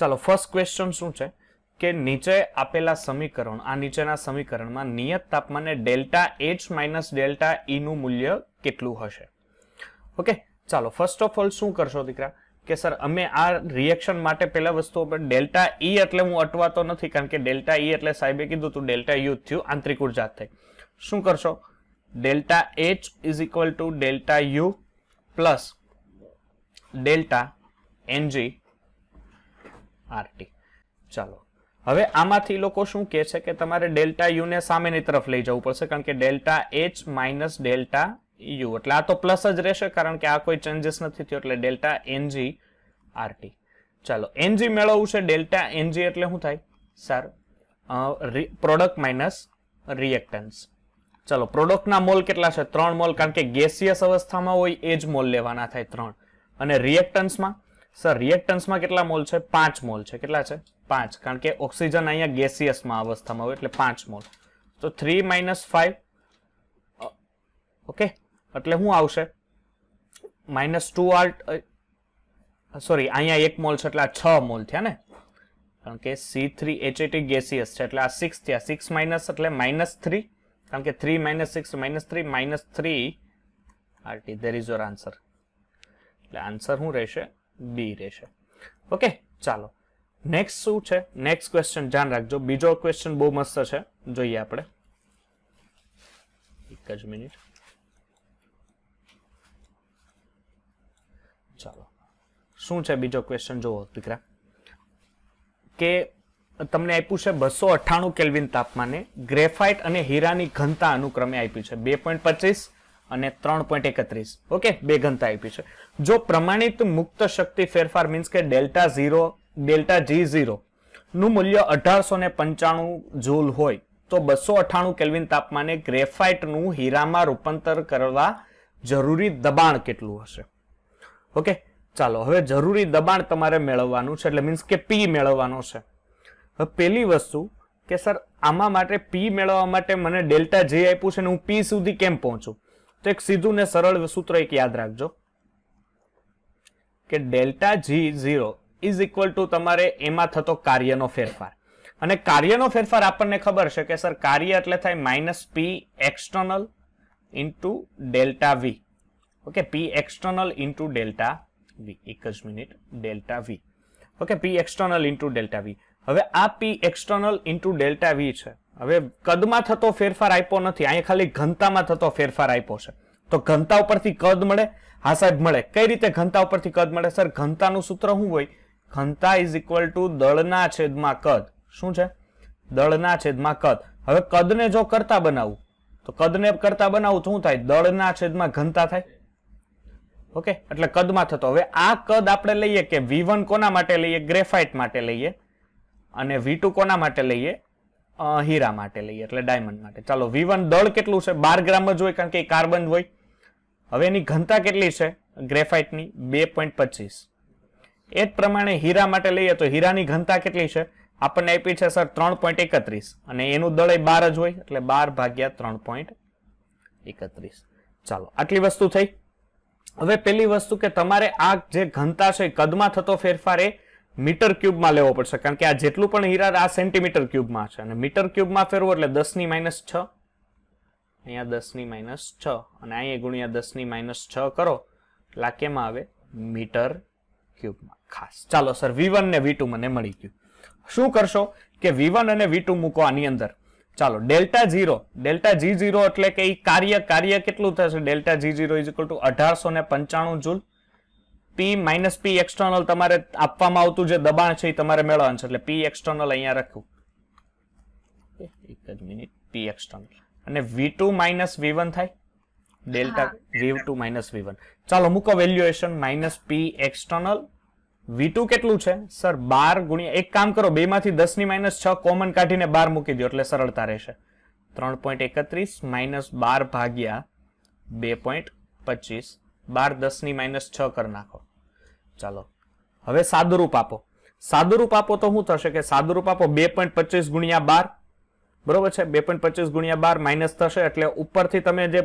ચાલો first question શું છે કે નીચે આપેલા સમીકરણ આ નીચેના સમીકરણમાં નિયત તાપમાને ડેલ્ટા એચ માઇનસ ડેલ્ટા ઈનું e મૂલ્ય કેટલું હશે ઓકે ચાલો ફર્સ્ટ ઓફ ઓલ શું કરશો દીકરા કે સર અમે આ રિએક્શન માટે પહેલા વસ્તુ પર ડેલ્ટા ઈ e એટલે હું અટવાતો નથી કારણ કે ડેલ્ટા ઈ e એટલે સાહેબે કીધું હતું ડેલ્ટા યુ થયું આંતરિક ઉર્જા થઈ શું કરશો delta H is equal to delta U plus delta ng R T ચાલો હવે આમાંથી લોકો શું કહે છે કે તમારે ડેલ્ટા યુને સામેની તરફ લઈ જવું પડશે કારણ કે delta H minus delta U એટલે આ તો પ્લસ જ રહેશે કારણ કે આ કોઈ ચેન્જીસ નથી થયો એટલે ડેલ્ટા એનજી આરટી ચાલો એનજી મેળવવું છે ડેલ્ટા એનજી એટલે શું થાય સર પ્રોડક્ટ માઇનસ રિએક્ટન્સ ચાલો પ્રોડક્ટના મોલ કેટલા છે ત્રણ મોલ કારણ કે ગેસિયસ અવસ્થામાં હોય એ જ મોલ લેવાના થાય ત્રણ અને રિએક્ટન્સમાં સર રિએક્ટન્સમાં કેટલા મોલ છે પાંચ મોલ છે કેટલા છે પાંચ કારણ કે ઓક્સિજન અહીંયા ગેસિયસમાં અવસ્થામાં હોય એટલે પાંચ મોલ તો થ્રી માઇનસ ફાઈવ ઓકે એટલે શું આવશે માઇનસ ટુ આલ્ટ સોરી અહીંયા એક મોલ છે એટલે આ છ મોલ થયા ને કારણ કે સી થ્રી એચએટી ગેસિયસ છે એટલે આ સિક્સ થયા સિક્સ માઇનસ એટલે માઇનસ થ્રી કારણ કે three minus six minus three minus three RT there is your answer એટલે આન્સર શું રહેશે બી રહેશે ઓકે ચાલો નેક્સ્ટ શું છે નેક્સ્ટ ક્વેશ્ચન ધ્યાન રાખજો બીજો ક્વેશ્ચન બહુ મસ્ત છે જોઈએ આપણે એક જ મિનિટ ચાલો શું છે બીજો ક્વેશ્ચન જોવો દીકરા કે તમને આપ્યું છે બસો અઠ્ઠાણું કેલ્વિન તાપમાને ગ્રેફાઇટ અને હીરાની ઘનતા અનુક્રમે આપ્યું છે બે પોઈન્ટ પચીસ અને ત્રણ પોઈન્ટ એકત્રીસ ઓકે બે ઘનતા આપી છે જો પ્રમાણિત મુક્ત શક્તિ ફેરફાર મીન્સ કે delta zero delta G zero નું મૂલ્ય અઢારસો ને પંચાણું જૂલ હોય તો બસો અઠાણું કેલ્વિન તાપમાને ગ્રેફાઇટનું હીરામાં રૂપાંતર કરવા જરૂરી દબાણ કેટલું હશે ઓકે ચાલો હવે જરૂરી દબાણ તમારે મેળવવાનું છે એટલે મીન્સ કે પી મેળવવાનો છે હવે પહેલી વસ્તુ કે સર આમાં માટે પી મેળવવા માટે મને ડેલ્ટા જે આપ્યું છે ને હું પી સુધી કેમ પહોંચું તો એક સીધું ને સરળ સૂત્ર એક યાદ રાખજો કે delta G zero is equal to તમારે એમાં થતો કાર્યનો ફેરફાર અને કાર્યનો ફેરફાર આપણને ખબર છે કે સર કાર્ય એટલે થાય minus P external into delta V okay P external into delta V એક જ minute delta V okay P external into delta V હવે આ P external into delta V છે હવે કદમાં થતો ફેરફાર આપ્યો નથી અહીંયા ખાલી ઘનતામાં થતો ફેરફાર આપ્યો છે તો ઘનતા ઉપરથી કદ મળે હા સાહેબ મળે કઈ રીતે ઘનતા ઉપરથી કદ મળે સર ઘનતાનું સૂત્ર શું હોય ઘનતા ઇઝ ઇક્વલ ટુ દળના છેદમાં કદ શું છે દળના છેદમાં કદ હવે કદને જો કરતા બનાવું તો કદને કરતા બનાવું શું થાય દળના છેદમાં ઘનતા થાય ઓકે એટલે કદમાં થતો હવે આ કદ આપણે લઈએ કે વી કોના માટે લઈએ ગ્રેફાઇટ માટે લઈએ અને વી કોના માટે લઈએ હીરા માટે લઈએ એટલે ડાયમંડ માટે ચાલો વી દળ કેટલું છે બાર ગ્રામ જ હોય કારણ કે એ કાર્બન હોય હવે એની ઘનતા કેટલી છે ગ્રેફાઇટની બે પોઈન્ટ પચીસ એ જ પ્રમાણે હીરા માટે લઈએ તો હીરાની ઘનતા કેટલી છે આપણને આપી છે સર ત્રણ પોઈન્ટ એકત્રીસ અને એનું દળ એ બાર જ હોય એટલે બાર ભાગ્યા ત્રણ પોઈન્ટ એકત્રીસ ચાલો આટલી વસ્તુ થઈ હવે પેલી વસ્તુ કે તમારે આ જે ઘનતા છે કદમાં થતો ફેરફાર એ મીટર ક્યુબમાં લેવો પડશે કારણ કે આ જેટલું પણ હીરા આ સેન્ટીમીટર ક્યુબમાં છે અને મીટર ક્યુબમાં ફેરવો એટલે દસની માઇનસ છ અહીંયા દસની માઇનસ છ અને અહીંયા ગુણ્યા દસની માઇનસ છ કરો એટલે કેમાં આવે મીટર ક્યુબમાં ખાસ ચાલો સર વી ને વી મને મળી ગયું શું કરશો કે વી અને વી મૂકો આની અંદર ચાલો delta zero delta G zero એટલે કે એ કાર્ય કાર્ય કેટલું થશે delta G zero is equal to અઢારસો ને પંચાણું joule P minus P external તમારે આપવામાં આવતું જે દબાણ છે એ તમારે મેળવવાનું છે એટલે પી એક્સટર્નલ અહીંયા રાખ્યું એક જ મિનિટ પી એક્સટર્નલ અને V two minus V one થાય delta V two minus V one ચાલો મૂકો valuation minus P external V two કેટલું છે સર બાર ગુણ્યા એક કામ કરો બે માંથી દસ ની માઇનસ છ કોમન કાઢીને બાર મૂકી દો એટલે સરળતા રહેશે ત્રણ પોઈન્ટ એકત્રીસ માઇનસ બાર ભાગ્યા બે પોઈન્ટ પચીસ બાર દસની માઇનસ છ કરી નાખો ચાલો હવે સાદુરૂપ આપો સાદુરૂપ આપો તો શું થશે કે સાદુરૂપ આપો બે પોઈન્ટ પચીસ ગુણ્યા બાર બરોબર છે બે પોઈન્ટ પચીસ ગુણ્યા બાર માઇનસ થશે એટલે ઉપરથી તમે જે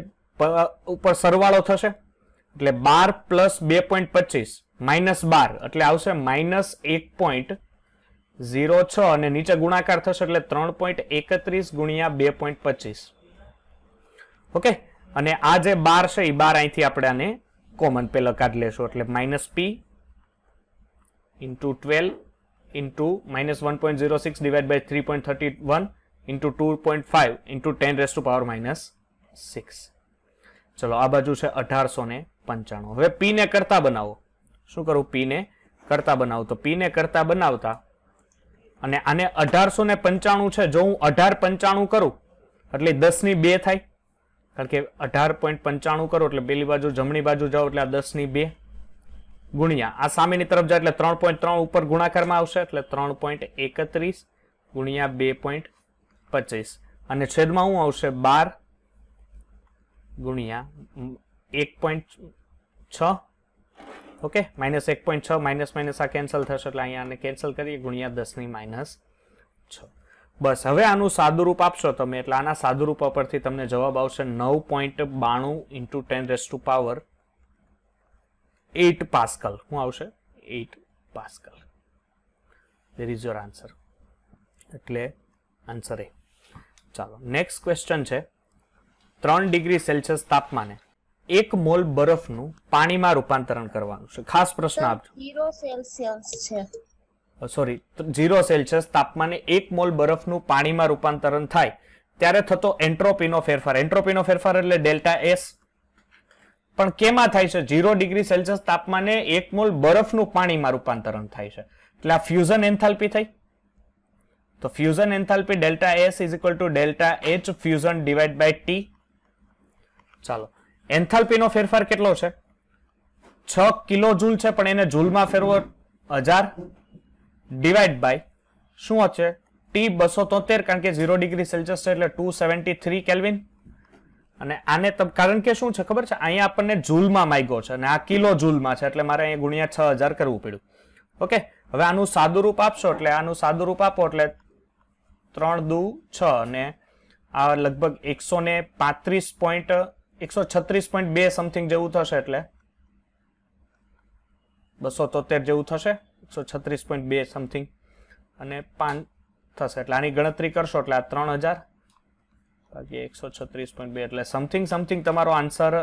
ઉપર સરવાળો થશે એટલે બાર પ્લસ બે પોઈન્ટ પચીસ માઇનસ બાર એટલે આવશે માઇનસ એક પોઈન્ટ ઝીરો છ અને નીચે ગુણાકાર થશે એટલે ત્રણ પોઈન્ટ એકત્રીસ ગુણ્યા બે પોઈન્ટ પચીસ ઓકે અને આ જે બાર છે એ બાર અહીંથી આપણે આને કોમન પહેલાં કાઢી લેશો એટલે minus P into twelve into minus one point zero six divide by three point thirty one into two point five into ten raise to power minus six ચલો આ બાજુ છે અઢારસો ને પંચાણું હવે પીને કરતા બનાવો શું કરું પીને કરતા બનાવું તો પીને કરતા બનાવતા અને આને અઢારસો ને પંચાણું છે જો હું અઢાર પંચાણું કરું એટલે દસની બે થાય કારણ કે અઢાર પોઈન્ટ પંચાણું કરો એટલે પેલી બાજુ જમણી બાજુ જાઓ એટલે આ દસની બે ગુણ્યા આ સામેની તરફ જાઓ એટલે ત્રણ પોઈન્ટ ત્રણ ઉપર ગુણાકારમાં આવશે એટલે ત્રણ પોઈન્ટ એકત્રીસ ગુણ્યા બે પોઈન્ટ પચીસ અને છેદમાં શું આવશે બાર ગુણ્યા એક પોઈન્ટ છ ઓકે માઇનસ એક પોઈન્ટ છ માઇનસ માઇનસ આ કેન્સલ થશે એટલે અહીંયા કેન્સલ કરીએ ગુણ્યા દસની માઇનસ છ બસ હવે આનું સાદુરૂપ આપશો તમે એટલે આના સાદુરૂપ પરથી તમને જવાબ આવશે નવ પોઈન્ટ બાણું into ten raise to power eight pascal શું આવશે eight pascal there is your answer એટલે આન્સર એ ચાલો નેક્સ્ટ ક્વેશ્ચન છે ત્રણ ડિગ્રી સેલ્સિયસ તાપમાને એક મોલ બરફનું પાણીમાં રૂપાંતરણ કરવાનું છે ખાસ પ્રશ્ન આપજો ઝીરો સેલ્સિયસ છે સોરી ઝીરો સેલ્સિયસ તાપમાને એક મોલ બરફનું પાણીમાં રૂપાંતરણ થાય ત્યારે થતો એન્ટ્રોપીનો ફેરફાર એન્ટ્રોપીનો ફેરફાર એટલે ડેલ્ટા એસ પણ કેમાં થાય છે ઝીરો ડિગ્રી સેલ્સિયસ તાપમાને એક મોલ બરફનું પાણીમાં રૂપાંતરણ થાય છે એટલે આ ફ્યુઝન એન્થાલ્પી થઈ તો fusion enthalpy delta S is equal to delta H fusion divide by T ચાલો એન્થાલ્પીનો ફેરફાર કેટલો છે છ કિલો ઝૂલ છે પણ એને ઝૂલમાં ફેરવો હજાર ડિવાઈડ બાય શું હશે ટી બસો તોતેર કારણ કે ઝીરો ડિગ્રી સેલ્સિયસ છે એટલે ટુ સેવન્ટી થ્રી કેલ્વિન અને આને કારણ કે શું છે ખબર છે અહીંયા આપણને જૂલમાં માગ્યો છે અને આ કિલો ઝૂલમાં છે એટલે મારે અહીંયા ગુણ્યા છ હજાર કરવું પડ્યું ઓકે હવે આનું સાદું રૂપ આપશો એટલે આનું સાદું રૂપ આપો એટલે ત્રણ દુ છ અને આ લગભગ એકસો ને પાંત્રીસ પોઈન્ટ એકસો છત્રીસ પોઈન્ટ બે સમથિંગ જેવું થશે એટલે બસો તોતેર જેવું થશે એકસો છત્રીસ પોઈન્ટ બે સમથિંગ અને પાંચ થશે એટલે આની ગણતરી કરશો એટલે આ ત્રણ હજાર બાકી એકસો છત્રીસ પોઈન્ટ બે એટલે સમથિંગ સમથિંગ તમારો આન્સર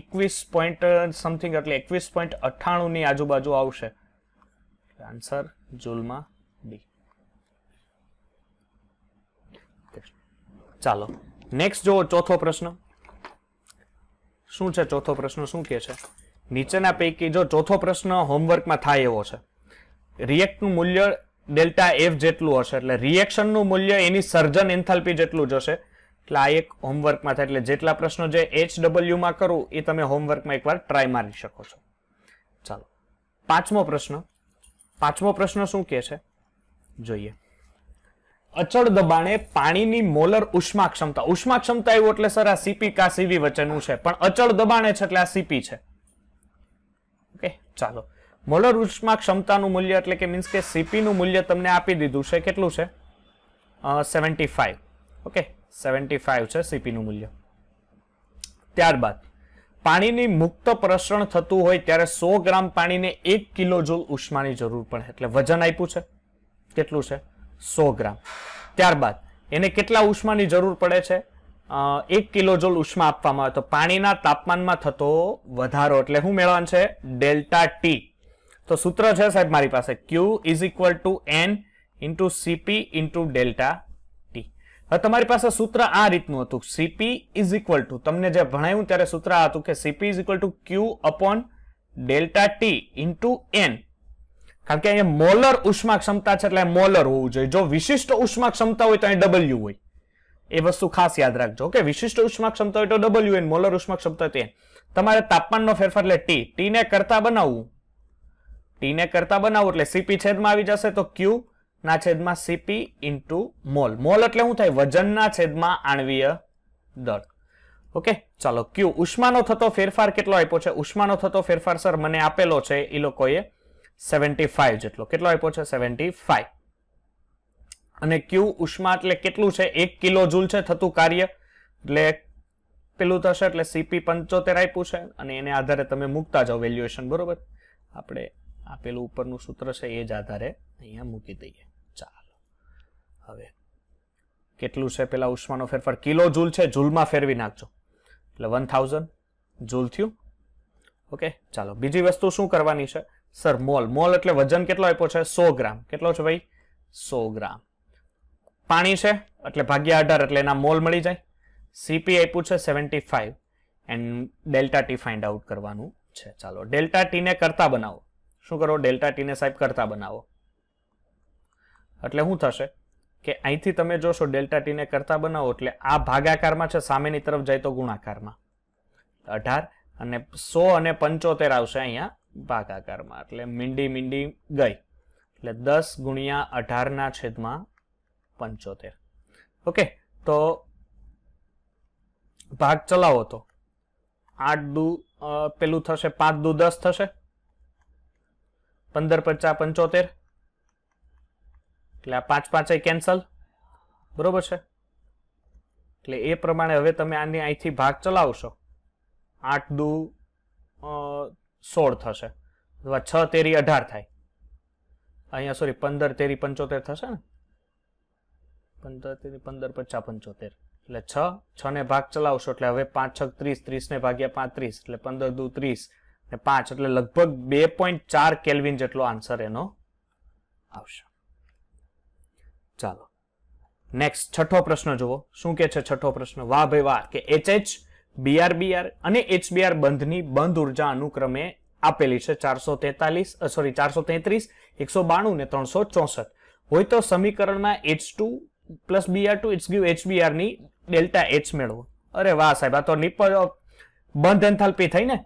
એકવીસ પોઈન્ટ સમથિંગ એટલે એકવીસ પોઈન્ટ અઠ્ઠાણુંની આજુબાજુ આવશે આન્સર જૂલમાં ડી ચાલો નેક્સ્ટ જુઓ ચોથો પ્રશ્ન શું છે ચોથો પ્રશ્ન શું કે છે નીચેના પૈકી જો ચોથો પ્રશ્ન હોમવર્કમાં થાય એવો છે રિએક્ટનું મૂલ્ય ડેલ્ટા એફ જેટલું હશે એટલે રિએક્શનનું મૂલ્ય એની સર્જન એન્થાલ્પી જેટલું જશે એટલે આ એક હોમવર્કમાં થાય એટલે જેટલા પ્રશ્નો જે એચ ડબલ્યુમાં કરું એ તમે હોમવર્કમાં એકવાર ટ્રાય મારી શકો છો ચાલો પાંચમો પ્રશ્ન પાંચમો પ્રશ્ન શું કહે છે જોઈએ અચળ દબાણે પાણીની મોલર ઉષ્મા ક્ષમતા ઉષ્મા ક્ષમતા એવું એટલે સર આ સીપી કા સીવી વચ્ચેનું છે પણ અચળ દબાણે છે એટલે આ સીપી છે ઓકે ચાલો મોલર ઉષ્મા ક્ષમતાનું મૂલ્ય એટલે કે મીન્સ કે સીપીનું મૂલ્ય તમને આપી દીધું છે કેટલું છે seventy five okay seventy five છે સીપીનું મૂલ્ય ત્યારબાદ પાણીની મુક્ત પ્રસરણ થતું હોય ત્યારે સો ગ્રામ પાણીને એક કિલો જૂલ ઉષ્માની જરૂર પડે એટલે વજન આપ્યું છે કેટલું છે સો ગ્રામ ત્યારબાદ એને કેટલા ઉષ્માની જરૂર પડે છે એક કિલો જોલ ઉષ્મા આપવામાં આવે તો પાણીના તાપમાનમાં થતો વધારો એટલે શું મેળવાનું છે ડેલ્ટા ટી તો સૂત્ર છે સાહેબ મારી પાસે q = n * cp * delta t હવે તમારી પાસે સૂત્ર આ રીતનું હતું કે cp = તમે જે ભણાયું ત્યારે સૂત્ર આ હતું કે cp = q / delta t * n કારણ કે આ મોલર ઉષ્માક્ષમતા છે એટલે મોલર હોવું જોઈએ જો વિશિષ્ટ ઉષ્માક્ષમતા હોય તો એ w હોય એ વસ્તુ ખાસ યાદ રાખજો કે વિશિષ્ટ ઉષ્માક્ષમતા એટલે w એ મોલર ઉષ્માક્ષમતા એટલે n તમારે તાપમાનનો ફેરફાર એટલે t t ને કરતા બનાવવું ટીને કરતા બનાવો એટલે સીપી છેદમાં આવી જશે તો ક્યુ ના છેદમાં સીપી ઇન્ટુ મોલ મોલ એટલે શું થાય વજનના છેદમાં આણવીય દળ ઓકે ચાલો ક્યુ ઉષ્માનો થતો ફેરફાર કેટલો આપ્યો છે ઉષ્માનો થતો ફેરફાર સર મને આપેલો છે એ લોકોએ સેવન્ટી ફાઈવ જેટલો કેટલો આપ્યો છે સેવન્ટી ફાઈવ અને ક્યુ ઉષ્મા એટલે કેટલું છે એક કિલો જૂલ છે થતું કાર્ય એટલે પેલું થશે એટલે સીપી પંચોતેર આપ્યું છે અને એને આધારે તમે મૂકતા જાઓ વેલ્યુએશન બરોબર આપણે આપેલું ઉપરનું સૂત્ર છે એ જ આધારે અહીંયા મૂકી દઈએ ચાલો હવે કેટલું છે પેલા ઉષ્માનો ફેરફાર કિલો જૂલ છે જૂલમાં ફેરવી નાખજો એટલે વન થાઉઝન્ડ જૂલ થયું ઓકે ચાલો બીજી વસ્તુ શું કરવાની છે સર મોલ મોલ એટલે વજન કેટલો આપ્યો છે સો ગ્રામ કેટલો છે ભાઈ સો ગ્રામ પાણી છે એટલે ભાગ્યા અઢાર એટલે એના મોલ મળી જાય સીપી આપ્યું છે seventy five and delta T find out કરવાનું છે ચાલો ડેલ્ટા ટીને કરતા બનાવો શું કરો ડેલ્ટા ટીને સાહેબ કરતા બનાવો એટલે શું થશે કે અહીંથી તમે જોશો ડેલ્ટા ટીને કરતા બનાવો એટલે આ ભાગાકારમાં છે સામેની તરફ જાય તો ગુણાકારમાં અઢાર અને સો અને પંચોતેર આવશે અહીંયા ભાગાકારમાં એટલે મીંડી મીંડી ગઈ એટલે દસ ગુણ્યા અઢારના છેદમાં પંચોતેર ઓકે તો ભાગ ચલાવો તો આઠ દુ પેલું થશે પાંચ દુ દસ થશે પંદર પચા પંચોતેર એટલે આ પાંચ પાંચે કેન્સલ બરોબર છે એટલે એ પ્રમાણે હવે તમે આની અહીંથી ભાગ ચલાવશો આઠ દુ સોળ થશે અથવા છ તેરી અઢાર થાય અહીંયા સોરી પંદર તેરી પંચોતેર થશે ને પંદર તેરી પંદર પચા પંચોતેર એટલે છ છ ને ભાગ ચલાવશો એટલે હવે પાંચ છ ત્રીસ ત્રીસને ભાગ્યા પાંત્રીસ એટલે પંદર દુ ત્રીસ ને પાંચ એટલે લગભગ બે પોઈન્ટ ચાર કેલ્વિન જેટલો આન્સર એનો આવશે ચાલો નેક્સ્ટ છઠ્ઠો પ્રશ્ન જુઓ શું કે છે છઠ્ઠો પ્રશ્ન વાહ ભાઈ વાહ કે એચએચ બીઆરબીઆર અને એચબીઆર બંધની બંધ ઉર્જા અનુક્રમે આપેલી છે ચારસો તેતાલીસ સોરી ચારસો તેત્રીસ એકસો બાણું ને ત્રણસો ચોસઠ હોય તો સમીકરણમાં H two plus BR two it's give એચબીઆરની ડેલ્ટા એચ મેળવો અરે વાહ સાહેબ આ તો નિપ બંધ એન્થાલ્પી થઈ ને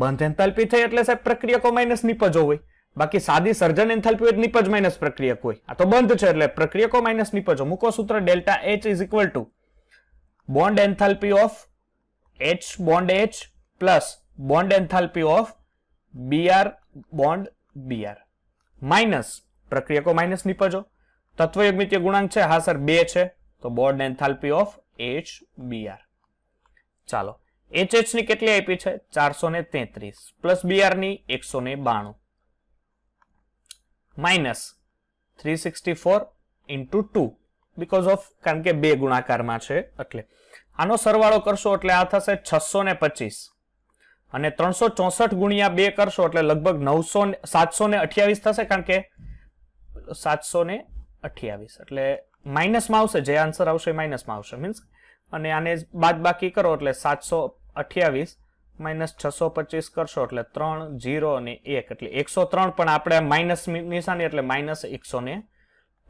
બંધ એન્થાલ્પી થઈ એટલે સાહેબ પ્રક્રિયકો માઇનસ નિપજો હોય બાકી સાદી સર્જન એન્થાલ્પી હોય નિપજ માઇનસ પ્રક્રિયક હોય આ તો બંધ છે એટલે પ્રક્રિયકો માઇનસ નિપજો મૂકો સૂત્ર delta H is equal to bond enthalpy of H bond H plus bond enthalpy of BR bond BR minus પ્રક્રિયકો માઇનસ નીપજો તત્વયુગ્મિતીય ગુણાંક છે હા સર બે છે તો bond enthalpy of H BR ચાલો એચએચની કેટલી આપી છે ચારસો ને તેત્રીસ પ્લસ બીઆરની એકસો ને બાણું minus three sixty four into two because of કારણ કે બે ગુણાકારમાં છે એટલે આનો સરવાળો કરશો એટલે આ થશે છસો ને પચીસ અને ત્રણસો ચોસઠ ગુણ્યા બે કરશો એટલે લગભગ નવસો સાતસો ને અઠ્યાવીસ થશે કારણ કે સાતસો ને અઠ્યાવીસ એટલે માઇનસમાં આવશે જે આન્સર આવશે એ માઇનસમાં આવશે મીન્સ અને આને બાદ બાકી કરો એટલે સાતસો અઠ્યાવીસ માઇનસ છસો પચીસ કરશો એટલે ત્રણ જીરો અને એક એટલે એકસો ત્રણ પણ આપણે માઇનસ નિશાની એટલે માઇનસ એકસો ને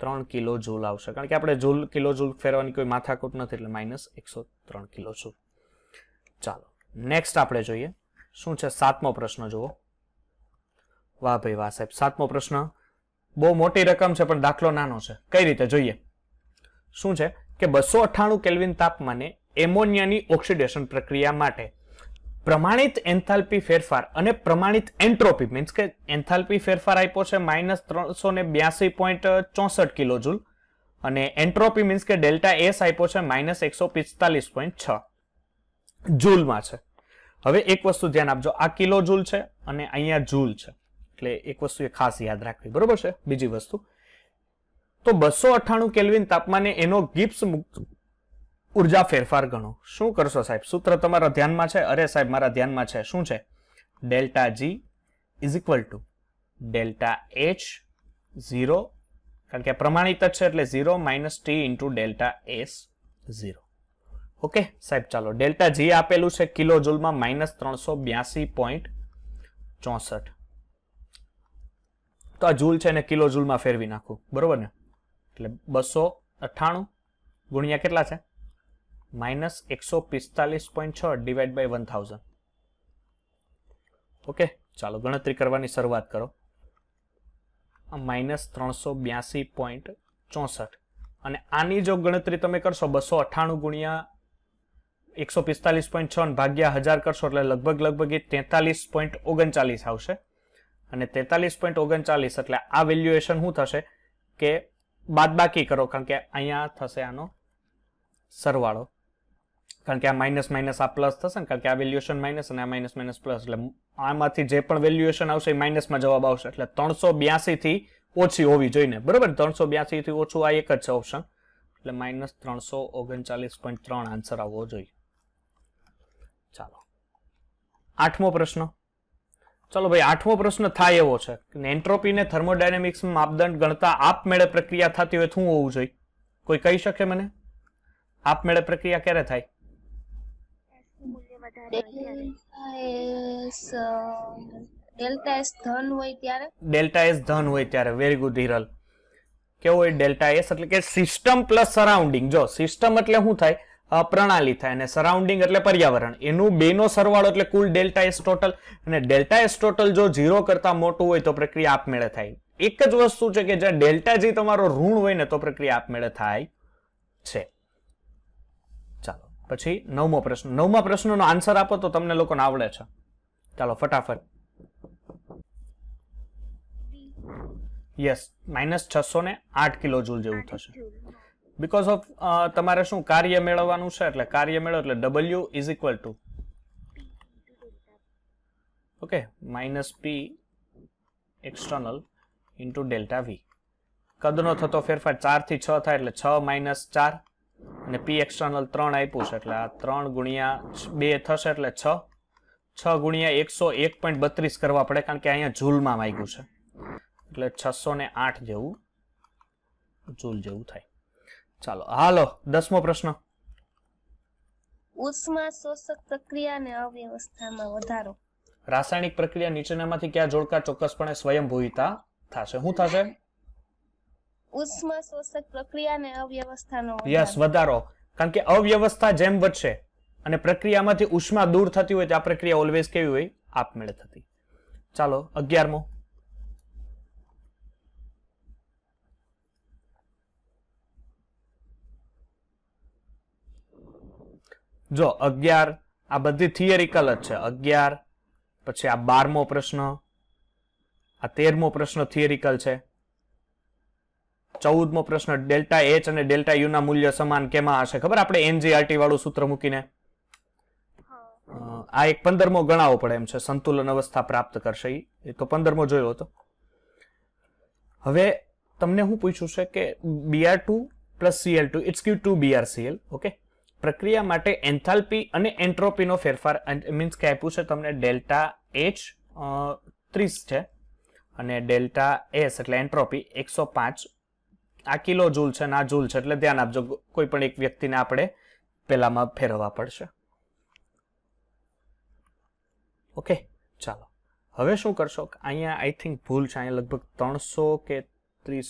ત્રણ કિલો ઝૂલ આવશે કારણ કે આપણે ઝૂલ કિલો ઝૂલ ફેરવાની કોઈ માથાકૂટ નથી એટલે માઇનસ એકસો ત્રણ કિલો ઝૂલ ચાલો નેક્સ્ટ આપણે જોઈએ શું છે સાતમો પ્રશ્ન જુઓ વાહ ભાઈ વાહ સાહેબ સાતમો પ્રશ્ન બહુ મોટી રકમ છે પણ દાખલો નાનો છે કઈ રીતે જોઈએ શું છે કે બસો અઠ્ઠાણું કેલ્વિન તાપમાને એમોનિયાની ઓક્સિડેશન પ્રક્રિયા માટે પ્રમાણિત એન્થાલ્પી ફેરફાર અને પ્રમાણિત એન્ટ્રોપી મીન્સ કે એન્થાલ્પી ફેરફાર આપ્યો છે માઇનસ ત્રણસો ને બ્યાસી પોઈન્ટ ચોસઠ કિલો જૂલ અને એન્ટ્રોપી મીન્સ કે ડેલ્ટા એસ આપ્યો છે માઇનસ એકસો પિસ્તાલીસ પોઈન્ટ છ જૂલમાં છે હવે એક વસ્તુ ધ્યાન આપજો આ કિલો જૂલ છે અને અહીંયા જૂલ છે એટલે એક વસ્તુ એ ખાસ યાદ રાખવી બરોબર છે બીજી વસ્તુ તો બસો અઠ્ઠાણું કેલ્વિન તાપમાને એનો ગિપ્સ ઉર્જા ફેરફાર ગણો શું કરશો સાહેબ સૂત્ર તમારા ધ્યાનમાં છે અરે સાહેબ મારા ધ્યાનમાં છે શું છે delta G is equal to delta H zero કારણ કે પ્રમાણિત જ છે એટલે zero minus T into delta S zero okay સાહેબ ચાલો ડેલ્ટા જી આપેલું છે કિલો જુલમાં માઇનસ ત્રણસો બ્યાસી પોઈન્ટ ચોસઠ તો આ જૂલ છે એને કિલો જૂલમાં ફેરવી નાખું બરોબર ને એટલે બસો અઠ્ઠાણું ગુણ્યા કેટલા છે માઇનસ એકસો પિસ્તાલીસ પોઈન્ટ છ divide by one thousand okay ચાલો ગણતરી કરવાની શરૂઆત કરો માઇનસ ત્રણસો બ્યાસી પોઈન્ટ ચોસઠ અને આની જો ગણતરી તમે કરશો બસો અઠ્ઠાણું ગુણ્યા એકસો પિસ્તાલીસ પોઈન્ટ છ ભાગ્યા હજાર કરશો એટલે લગભગ લગભગ એ તેતાલીસ પોઈન્ટ ઓગણચાલીસ આવશે અને તેતાલીસ પોઈન્ટ ઓગણચાલીસ એટલે આ વેલ્યુએશન શું થશે કે બાદબાકી કરો કારણ કે અહીંયા થશે આનો સરવાળો કારણ કે આ માઇનસ માઇનસ આ પ્લસ થશે ને કારણ કે આ વેલ્યુએશન માઇનસ અને આ માઇનસ માઇનસ પ્લસ એટલે આમાંથી જે પણ વેલ્યુએશન આવશે એ માઇનસમાં જવાબ આવશે એટલે ત્રણસો થી ઓછી હોવી જોઈએ બરાબર ત્રણસો બ્યાસીથી ઓછું આ એક જ છે ઓપ્શન એટલે માઇનસ ત્રણસો ઓગણચાલીસ પોઈન્ટ ત્રણ આન્સર આવવો જોઈએ ચાલો આઠમો પ્રશ્ન ચાલો ભાઈ આઠમો પ્રશ્ન થાય એવો છે એન્ટ્રોપીને થર્મોડાયનેમિક્સ માપદંડ ગણતા આપમેળે પ્રક્રિયા થતી હોય શું હોવું જોઈએ કોઈ કહી શકે મને આપમેળે પ્રક્રિયા ક્યારે થાય ડેલ્ટા એસ ધન હોય ત્યારે ડેલ્ટા એસ ધન હોય ત્યારે વેરી ગુડ હિરલ કેવો હોય ડેલ્ટા એસ એટલે કે સિસ્ટમ પ્લસ સરાઉન્ડિંગ જો સિસ્ટમ એટલે શું થાય પ્રણાલી થાય અને સરાઉન્ડિંગ એટલે પર્યાવરણ એનું બેનો સરવાળો એટલે કુલ ડેલ્ટા એસ ટોટલ અને ડેલ્ટા એસ ટોટલ જો ઝીરો કરતા મોટું હોય તો પ્રક્રિયા આપમેળે થાય એક જ વસ્તુ છે કે જ્યાં ડેલ્ટા જી તમારો ઋણ હોય ને તો પ્રક્રિયા આપમેળે થાય છે પછી નવમો પ્રશ્ન નવમા પ્રશ્નનો આન્સર આપો તો તમને લોકોને આવડે છે ચાલો ફટાફટ યસ માઇનસ છસો ને આઠ કિલો જૂલ જેવું થશે બિકોઝ ઓફ તમારે શું કાર્ય મેળવવાનું છે એટલે કાર્ય મેળવો એટલે W is equal to okay minus P external into delta V કદનો થતો ફેરફાર ચારથી છ થાય એટલે છ માઇનસ ચાર અને પી એક્સટર્નલ ત્રણ આપ્યું છે એટલે આ ત્રણ ગુણ્યા બે થશે એટલે છ છ ગુણ્યા એકસો એક પોઈન્ટ બત્રીસ કરવા પડે કારણ કે અહીંયા ઝૂલમાં માગ્યું છે એટલે છસો ને આઠ જેવું ઝૂલ જેવું થાય ચાલો હાલો દસમો પ્રશ્ન ઉષ્મા શોષક પ્રક્રિયા વધારો રાસાયણિક પ્રક્રિયા નીચેનામાંથી ક્યાં જોડકા ચોક્કસપણે સ્વયંભૂવિતા થશે શું થશે ઉષ્મા પ્રક્રિયા અને અવ્યવસ્થાનો યસ વધારો કારણ કે અવ્યવસ્થા જેમ વધશે અને પ્રક્રિયામાંથી ઉષ્મા દૂર થતી હોય તો આ પ્રક્રિયા ઓલવેઝ કેવી હોય આપમેળે થતી ચાલો અગિયારમો જો અગિયાર આ બધી થિયરિકલ જ છે અગિયાર પછી આ બારમો પ્રશ્ન આ તેરમો પ્રશ્ન થિયરિકલ છે ચૌદમો પ્રશ્ન ડેલ્ટા એચ અને ડેલ્ટા યુ ના મૂલ્ય સમાન કેમાં હશે ખબર આપણે એનજીઆરટી વાળું સૂત્ર મૂકીને આ એક પંદરમો ગણાવો પડે એમ છે સંતુલન અવસ્થા પ્રાપ્ત કરશે એ તો પંદરમો જોયો હતો હવે તમને હું પૂછ્યું છે કે BR two plus CL two it's Q two BRCL okay પ્રક્રિયા માટે એન્થાલ્પી અને એન્ટ્રોપીનો ફેરફાર મીન્સ કે આપ્યું છે તમને ડેલ્ટા એચ ત્રીસ છે અને ડેલ્ટા એસ એટલે એન્ટ્રોપી એકસો પાંચ આ કિલો જૂલ છે અને આ જૂલ છે એટલે ધ્યાન આપજો કોઈ પણ એક વ્યક્તિને આપણે પેલામાં ફેરવવા પડશે ઓકે ચાલો હવે શું કરશો અહીંયા આઈ થિંક ભૂલ છે અહીંયા લગભગ ત્રણસો કે ત્રીસ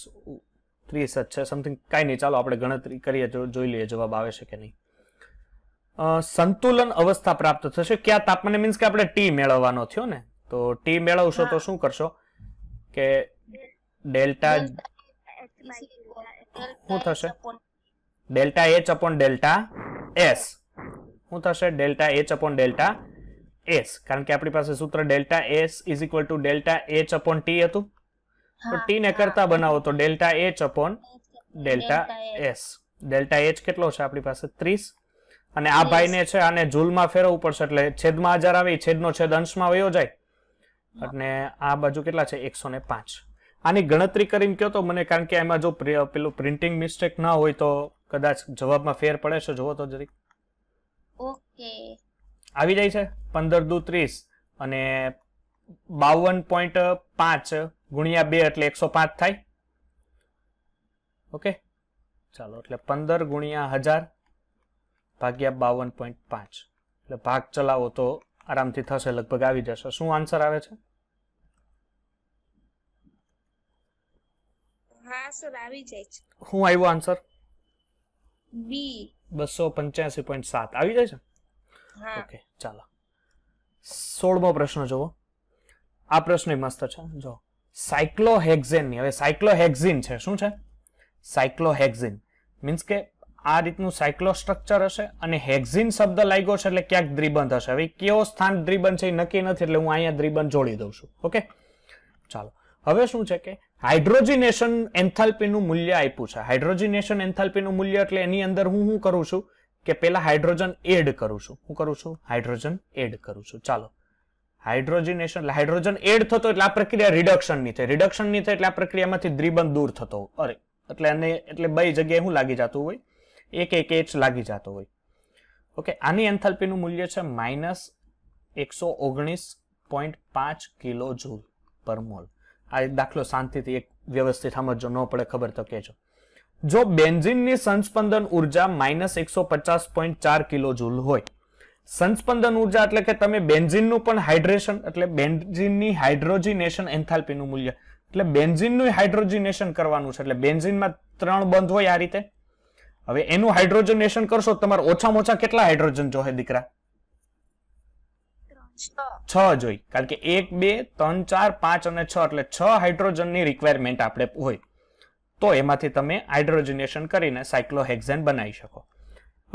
ત્રીસ જ છે સમથિંગ કાંઈ નહીં ચાલો આપણે ગણતરી કરીએ જોઈ લઈએ જવાબ આવે છે કે નહીં સંતુલન અવસ્થા પ્રાપ્ત થશે ક્યાં તાપમાને મીન્સ કે આપણે ટી મેળવવાનો થયો ને તો ટી મેળવશો તો શું કરશો કે ડેલ્ટા હું થશે delta H upon delta S શું થશે delta H upon delta S કારણ કે આપણી પાસે સૂત્ર delta S is equal to delta H upon T હતું તો ટી ને કરતા બનાવો તો delta H upon delta S delta H કેટલો છે આપણી પાસે ત્રીસ અને આ ભાઈને છે આને જૂલમાં ફેરવવું પડશે એટલે છેદમાં હજાર આવે છેદનો છેદ અંશમાં વયો જાય અને આ બાજુ કેટલા છે એકસો ને પાંચ આની ગણતરી કરીને કહો તો મને કારણ કે એમાં જો પેલું પ્રિન્ટિંગ મિસ્ટેક ના હોય તો કદાચ જવાબમાં ફેર પડે છે જોવો તો જરીક ઓકે આવી જાય છે પંદર દુ ત્રીસ અને બાવન પોઈન્ટ પાંચ ગુણ્યા બે એટલે એકસો પાંચ થાય ઓકે ચાલો એટલે પંદર ગુણ્યા હજાર ભાગ્યા બાવન પોઈન્ટ પાંચ એટલે ભાગ ચલાવો તો આરામથી થશે લગભગ આવી જશે શું આન્સર આવે છે હા સર આવી જાય છે શું આવ્યો આન્સર બી બસો પંચ્યાસી પોઈન્ટ સાત આવી જાય છે ઓકે ચાલો સોળમો પ્રશ્ન જુઓ આ પ્રશ્ન મસ્ત છે જો સાયક્લોહેક્ઝેનની હવે સાયક્લોહેક્ઝિન છે શું છે સાયક્લોહેક્ઝિન મીન્સ કે આ રીતનું સાયક્લો સ્ટ્રક્ચર હશે અને હેક્ઝિન શબ્દ લાગ્યો છે એટલે ક્યાંક દ્રિબંધ હશે હવે કેવો સ્થાન દ્રિબંધ છે એ નક્કી નથી એટલે હું અહીંયા દ્રિબંધ જોડી દઉં છું ઓકે ચાલો હવે શું છે કે હાઇડ્રોજિનેશન એન્થાલ્પીનું મૂલ્ય આપ્યું છે હાઇડ્રોજિનેશન એન્થાલ્પીનું મૂલ્ય એટલે એની અંદર હું શું કરું છું કે પહેલા હાઇડ્રોજન એડ કરું છું હું કરું છું હાઇડ્રોજન એડ કરું છું ચાલો હાઇડ્રોજિનેશન હાઇડ્રોજન એડ થતો એટલે આ પ્રક્રિયા રિડક્શનની થઈ રિડક્શનની થઈ એટલે આ પ્રક્રિયામાંથી દ્વિબંધ દૂર થતો અરે એટલે એને એટલે બે જગ્યાએ શું લાગી જતું હોય એક એક એચ લાગી જતો હોય ઓકે આની એન્થાલ્પીનું મૂલ્ય છે માઇનસ એકસો ઓગણીસ પોઈન્ટ પાંચ કિલો જૂલ પર મોલ આ દાખલો શાંતિથી એક વ્યવસ્થિત સમજો ન પડે ખબર તો કહેજો જો બેન્ઝિનની સંસ્પંદન ઉર્જા માઇનસ એકસો પચાસ પોઈન્ટ ચાર કિલો જૂલ હોય સંસ્પંદન ઉર્જા એટલે કે તમે બેન્ઝિનનું પણ હાઇડ્રેશન એટલે બેન્ઝિનની હાઇડ્રોજિનેશન એન્થાલ્પીનું મૂલ્ય એટલે બેન્ઝિનનું હાઇડ્રોજીનેશન કરવાનું છે એટલે બેન્ઝિનમાં ત્રણ બંધ હોય આ રીતે હવે એનું હાઇડ્રોજનેશન કરશો તમારે ઓછામાં ઓછા કેટલા હાઇડ્રોજન જોહે દીકરા છ જોઈ કારણ કે એક બે ત્રણ ચાર પાંચ અને છ એટલે છ હાઇડ્રોજનની રિક્વાયરમેન્ટ આપણે હોય તો એમાંથી તમે હાઇડ્રોજનેશન કરીને સાયક્લોહેક્ઝેન બનાવી શકો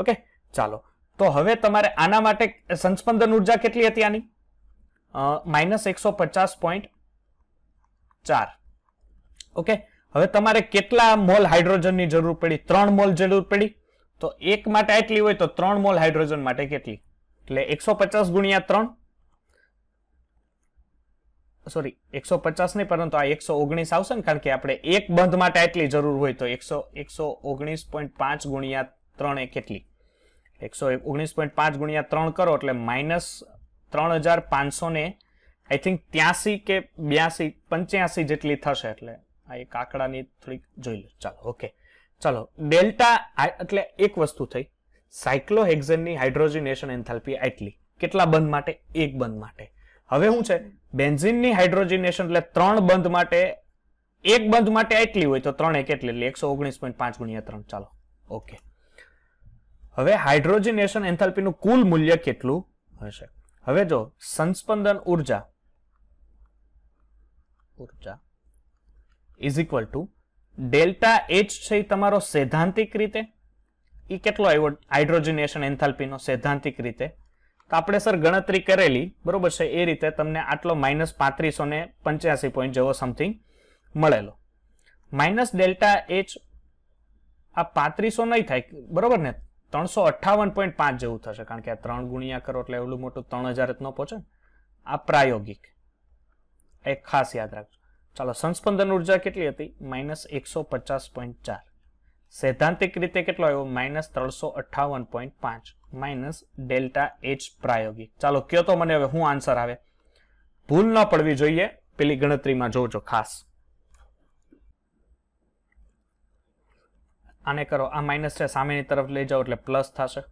ઓકે ચાલો તો હવે તમારે આના માટે સંસ્પંદન ઉર્જા કેટલી હતી આની માઇનસ એકસો પચાસ પોઈન્ટ ચાર ઓકે હવે તમારે કેટલા મોલ હાઇડ્રોજનની જરૂર પડી ત્રણ મોલ જરૂર પડી તો એક માટે આટલી હોય તો ત્રણ મોલ હાઇડ્રોજન માટે કેટલી એટલે એકસો પચાસ ગુણ્યા ત્રણ સોરી એકસો પચાસ નહીં પરંતુ આ એકસો ઓગણીસ આવશે ને કારણ કે આપણે એક બંધ માટે આટલી જરૂર હોય તો એકસો એકસો ઓગણીસ પોઈન્ટ પાંચ ગુણ્યા ત્રણ એ કેટલી એકસો ઓગણીસ પોઈન્ટ પાંચ ગુણ્યા ત્રણ કરો એટલે માઇનસ ત્રણ હજાર પાંચસો ને આઈ થિંક ત્યાંસી કે બ્યાસી પંચ્યાસી જેટલી થશે એટલે આ એક આંકડાની થોડીક જોઈ લો ચાલો ઓકે ચાલો ડેલ્ટા એટલે એક વસ્તુ થઈ સાયક્લોહેક્ઝનની હાઇડ્રોજિનેશન એન્થાલ્પી આટલી કેટલા બંધ માટે એક બંધ માટે હવે શું છે બેન્ઝિનની હાઇડ્રોજિનેશન એટલે ત્રણ બંધ માટે એક બંધ માટે આટલી હોય તો ત્રણ એક એટલે એકસો ઓગણીસ પોઈન્ટ પાંચ ગુણ્યા ત્રણ ચાલો ઓકે હવે હાઇડ્રોજિનેશન એન્થાલ્પીનું કુલ મૂલ્ય કેટલું હશે હવે જો સંસ્પંદન ઉર્જા ઉર્જા is equal to delta H છે તમારો સૈદ્ધાંતિક રીતે એ કેટલો આવ્યો હાઇડ્રોજિનેશન એન્થાલ્પીનો સૈદ્ધાંતિક રીતે તો આપણે સર ગણતરી કરેલી બરોબર છે એ રીતે તમને આટલો માઇનસ પાંત્રીસો ને પંચ્યાસી પોઈન્ટ જેવો સમથિંગ મળેલો માઇનસ ડેલ્ટા એચ આ પાંત્રીસો નહીં થાય બરાબર ને ત્રણસો અઠ્ઠાવન પોઈન્ટ પાંચ જેવું થશે કારણ કે આ ત્રણ ગુણ્યા કરો એટલે એવડું મોટું ત્રણ હજાર જ ન પહોંચે આ પ્રાયોગિક એ ખાસ યાદ રાખજો ચાલો સંસ્પંદન ઉર્જા કેટલી હતી માઇનસ એકસો પચાસ પોઈન્ટ ચાર સૈદ્ધાંતિક રીતે કેટલો આવ્યો માઇનસ ત્રણસો અઠ્ઠાવન પોઈન્ટ પાંચ માઇનસ ડેલ્ટા એચ પ્રાયોગિક ચાલો કયો તો મને હવે શું આન્સર આવે ભૂલ ન પડવી જોઈએ પેલી ગણતરીમાં જોજો ખાસ આને કરો આ માઇનસ છે સામેની તરફ લઈ જાઓ એટલે પ્લસ થશે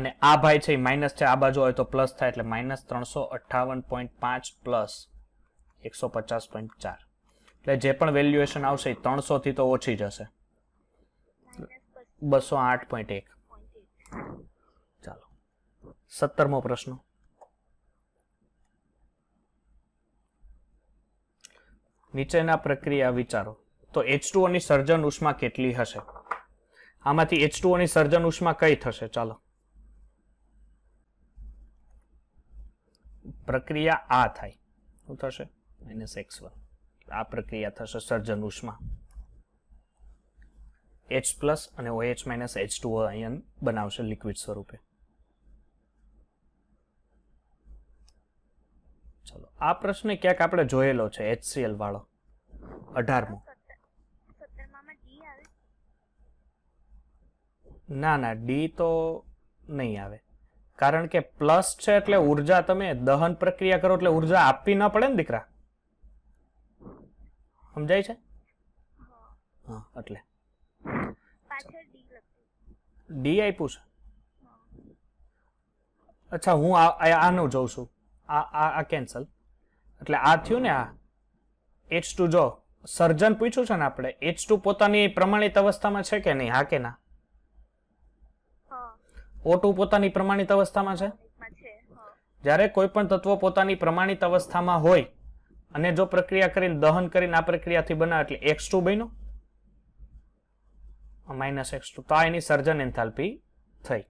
અને આ ભાઈ છે એ માઇનસ છે આ બાજુ હોય તો પ્લસ થાય એટલે માઇનસ ત્રણસો અઠ્ઠાવન પોઈન્ટ પાંચ પ્લસ એકસો પચાસ પોઈન્ટ ચાર એટલે જે પણ વેલ્યુએશન આવશે એ ત્રણસોથી તો ઓછી જશે બસો આઠ પોઈન્ટ એક ચાલો સત્તરમો પ્રશ્ન નીચેના પ્રક્રિયા વિચારો તો એચ ની સર્જન ઉષ્મા કેટલી હશે આમાંથી એચ ની સર્જન ઉષ્મા કઈ થશે ચાલો પ્રક્રિયા આ થાય શું થશે માઇનસ એક્સ વન આ પ્રક્રિયા થશે સર્જન ઉષ્મા એચ પ્લસ અને ઓએચ માઇનસ એચ ટુ આયન બનાવશે લિક્વિડ સ્વરૂપે ચલો આ પ્રશ્ન ક્યાંક આપણે જોયેલો છે એચ સી એલ વાળો અઢારમો ના ના ડી તો નહીં આવે કારણ કે પ્લસ છે એટલે ઉર્જા તમે દહન પ્રક્રિયા કરો એટલે ઉર્જા આપવી ન પડે ને દીકરા સમજાય છે હા એટલે પાછળ ડી લખ્યું ડી આપ્યું છે અચ્છા હું આ આનું જોઉં છું આ આ આ કેન્સલ એટલે આ થયું ને આ એચ ટુ જો સર્જન પૂછ્યું છે ને આપણે એચ ટુ પોતાની પ્રમાણિત અવસ્થામાં છે કે નહીં હા કે ના ઓ ટુ પોતાની પ્રમાણિત અવસ્થામાં છે જ્યારે કોઈ પણ તત્વ પોતાની પ્રમાણિત અવસ્થામાં હોય અને જો પ્રક્રિયા કરીને દહન કરીને આ પ્રક્રિયાથી બનાવે એટલે એક્સ ટુ બન્યું માઇનસ એક્સ ટુ તો આ એની સર્જન એન્થાલ્પી થઈ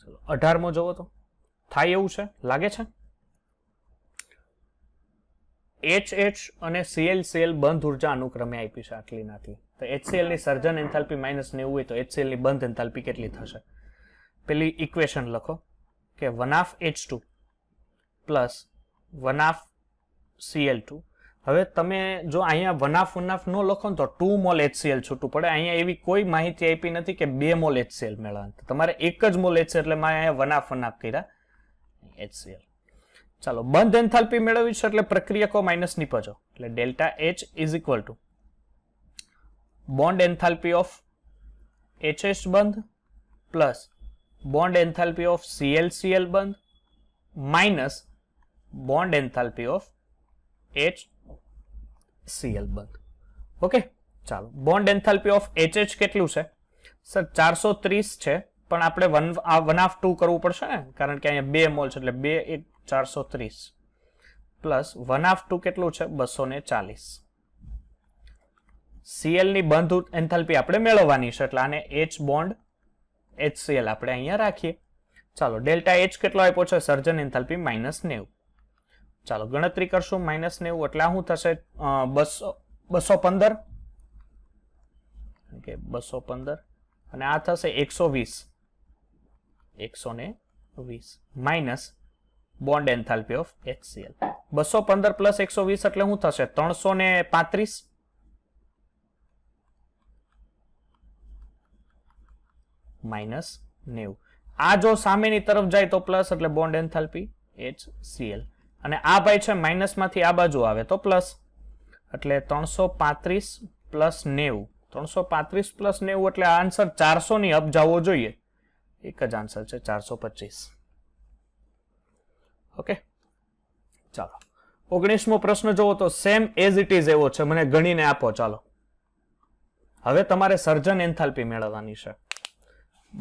ચલો અઢારમો જુઓ તો થાય એવું છે લાગે છે એચ એચ અને સીએલ સીએલ બંધ ઉર્જા અનુક્રમે આપી છે આટલી નાથી તો HCl ની સર્જન એન્થાલ્પી માઇનસ નેવું હોય તો HCl ની બંધ એન્થાલ્પી કેટલી થશે પેલી ઇક્વેશન લખો કે one of H two plus one of CL two હવે તમે જો અહીંયા વનાફ વનાફ ન લખો ને તો ટુ મોલ એચસીએલ છૂટું પડે અહીંયા એવી કોઈ માહિતી આપી નથી કે બે મોલ એચસીએલ મેળવવાનું તમારે એક જ મોલ એચસીએલ એટલે મારે અહીંયા વનાફ વનાફ કર્યા એચસીએલ ચાલો બંધ એન્થાલ્પી મેળવવી છે એટલે પ્રક્રિયકો માઇનસ નીપજો એટલે delta H is equal to bond enthalpy of HS બંધ plus bond enthalpy of CLCL બંધ minus bond enthalpy of H CL બંધ ઓકે ચાલો bond enthalpy of H H કેટલું છે સર ચારસો ત્રીસ છે પણ આપણે વન આ વન હાફ ટુ કરવું પડશે ને કારણ કે અહીંયા બે મોલ છે એટલે બે એક ચારસો ત્રીસ પ્લસ વન હાફ ટુ કેટલું છે બસો ને ચાલીસ સીએલની બંધ એન્થાલ્પી આપણે મેળવવાની છે એટલે આને એચ બોન્ડ એચ સીએલ આપણે અહીંયા રાખીએ ચાલો ડેલ્ટા એચ કેટલો આપ્યો છે સર્જન એન્થાલ્પી માઇનસ નેવું ચાલો ગણતરી કરશું માઇનસ નેવું એટલે શું થશે બસો બસો પંદર કે બસો પંદર અને આ થશે એકસો વીસ એકસો ને વીસ minus bond enthalpy of HCL બસો પંદર પ્લસ એકસો વીસ એટલે શું થશે ત્રણસો ને પાંત્રીસ માઇનસ નેવું આ જો સામેની તરફ જાય તો પ્લસ એટલે બોન્ડ એન્થાલ્પી એચ સીએલ અને આ ભાઈ છે માઇનસમાંથી આ બાજુ આવે તો પ્લસ એટલે ત્રણસો પાંત્રીસ પ્લસ નેવું ત્રણસો પાંત્રીસ પ્લસ નેવું એટલે આ આન્સર ચારસોની અપ જવો જોઈએ એક જ આન્સર છે ચારસો પચીસ ઓકે ચાલો ઓગણીસમો પ્રશ્ન જોવો તો સેમ એઝ ઇટ ઇઝ એવો છે મને ગણીને આપો ચાલો હવે તમારે સર્જન એન્થાલ્પી મેળવવાની છે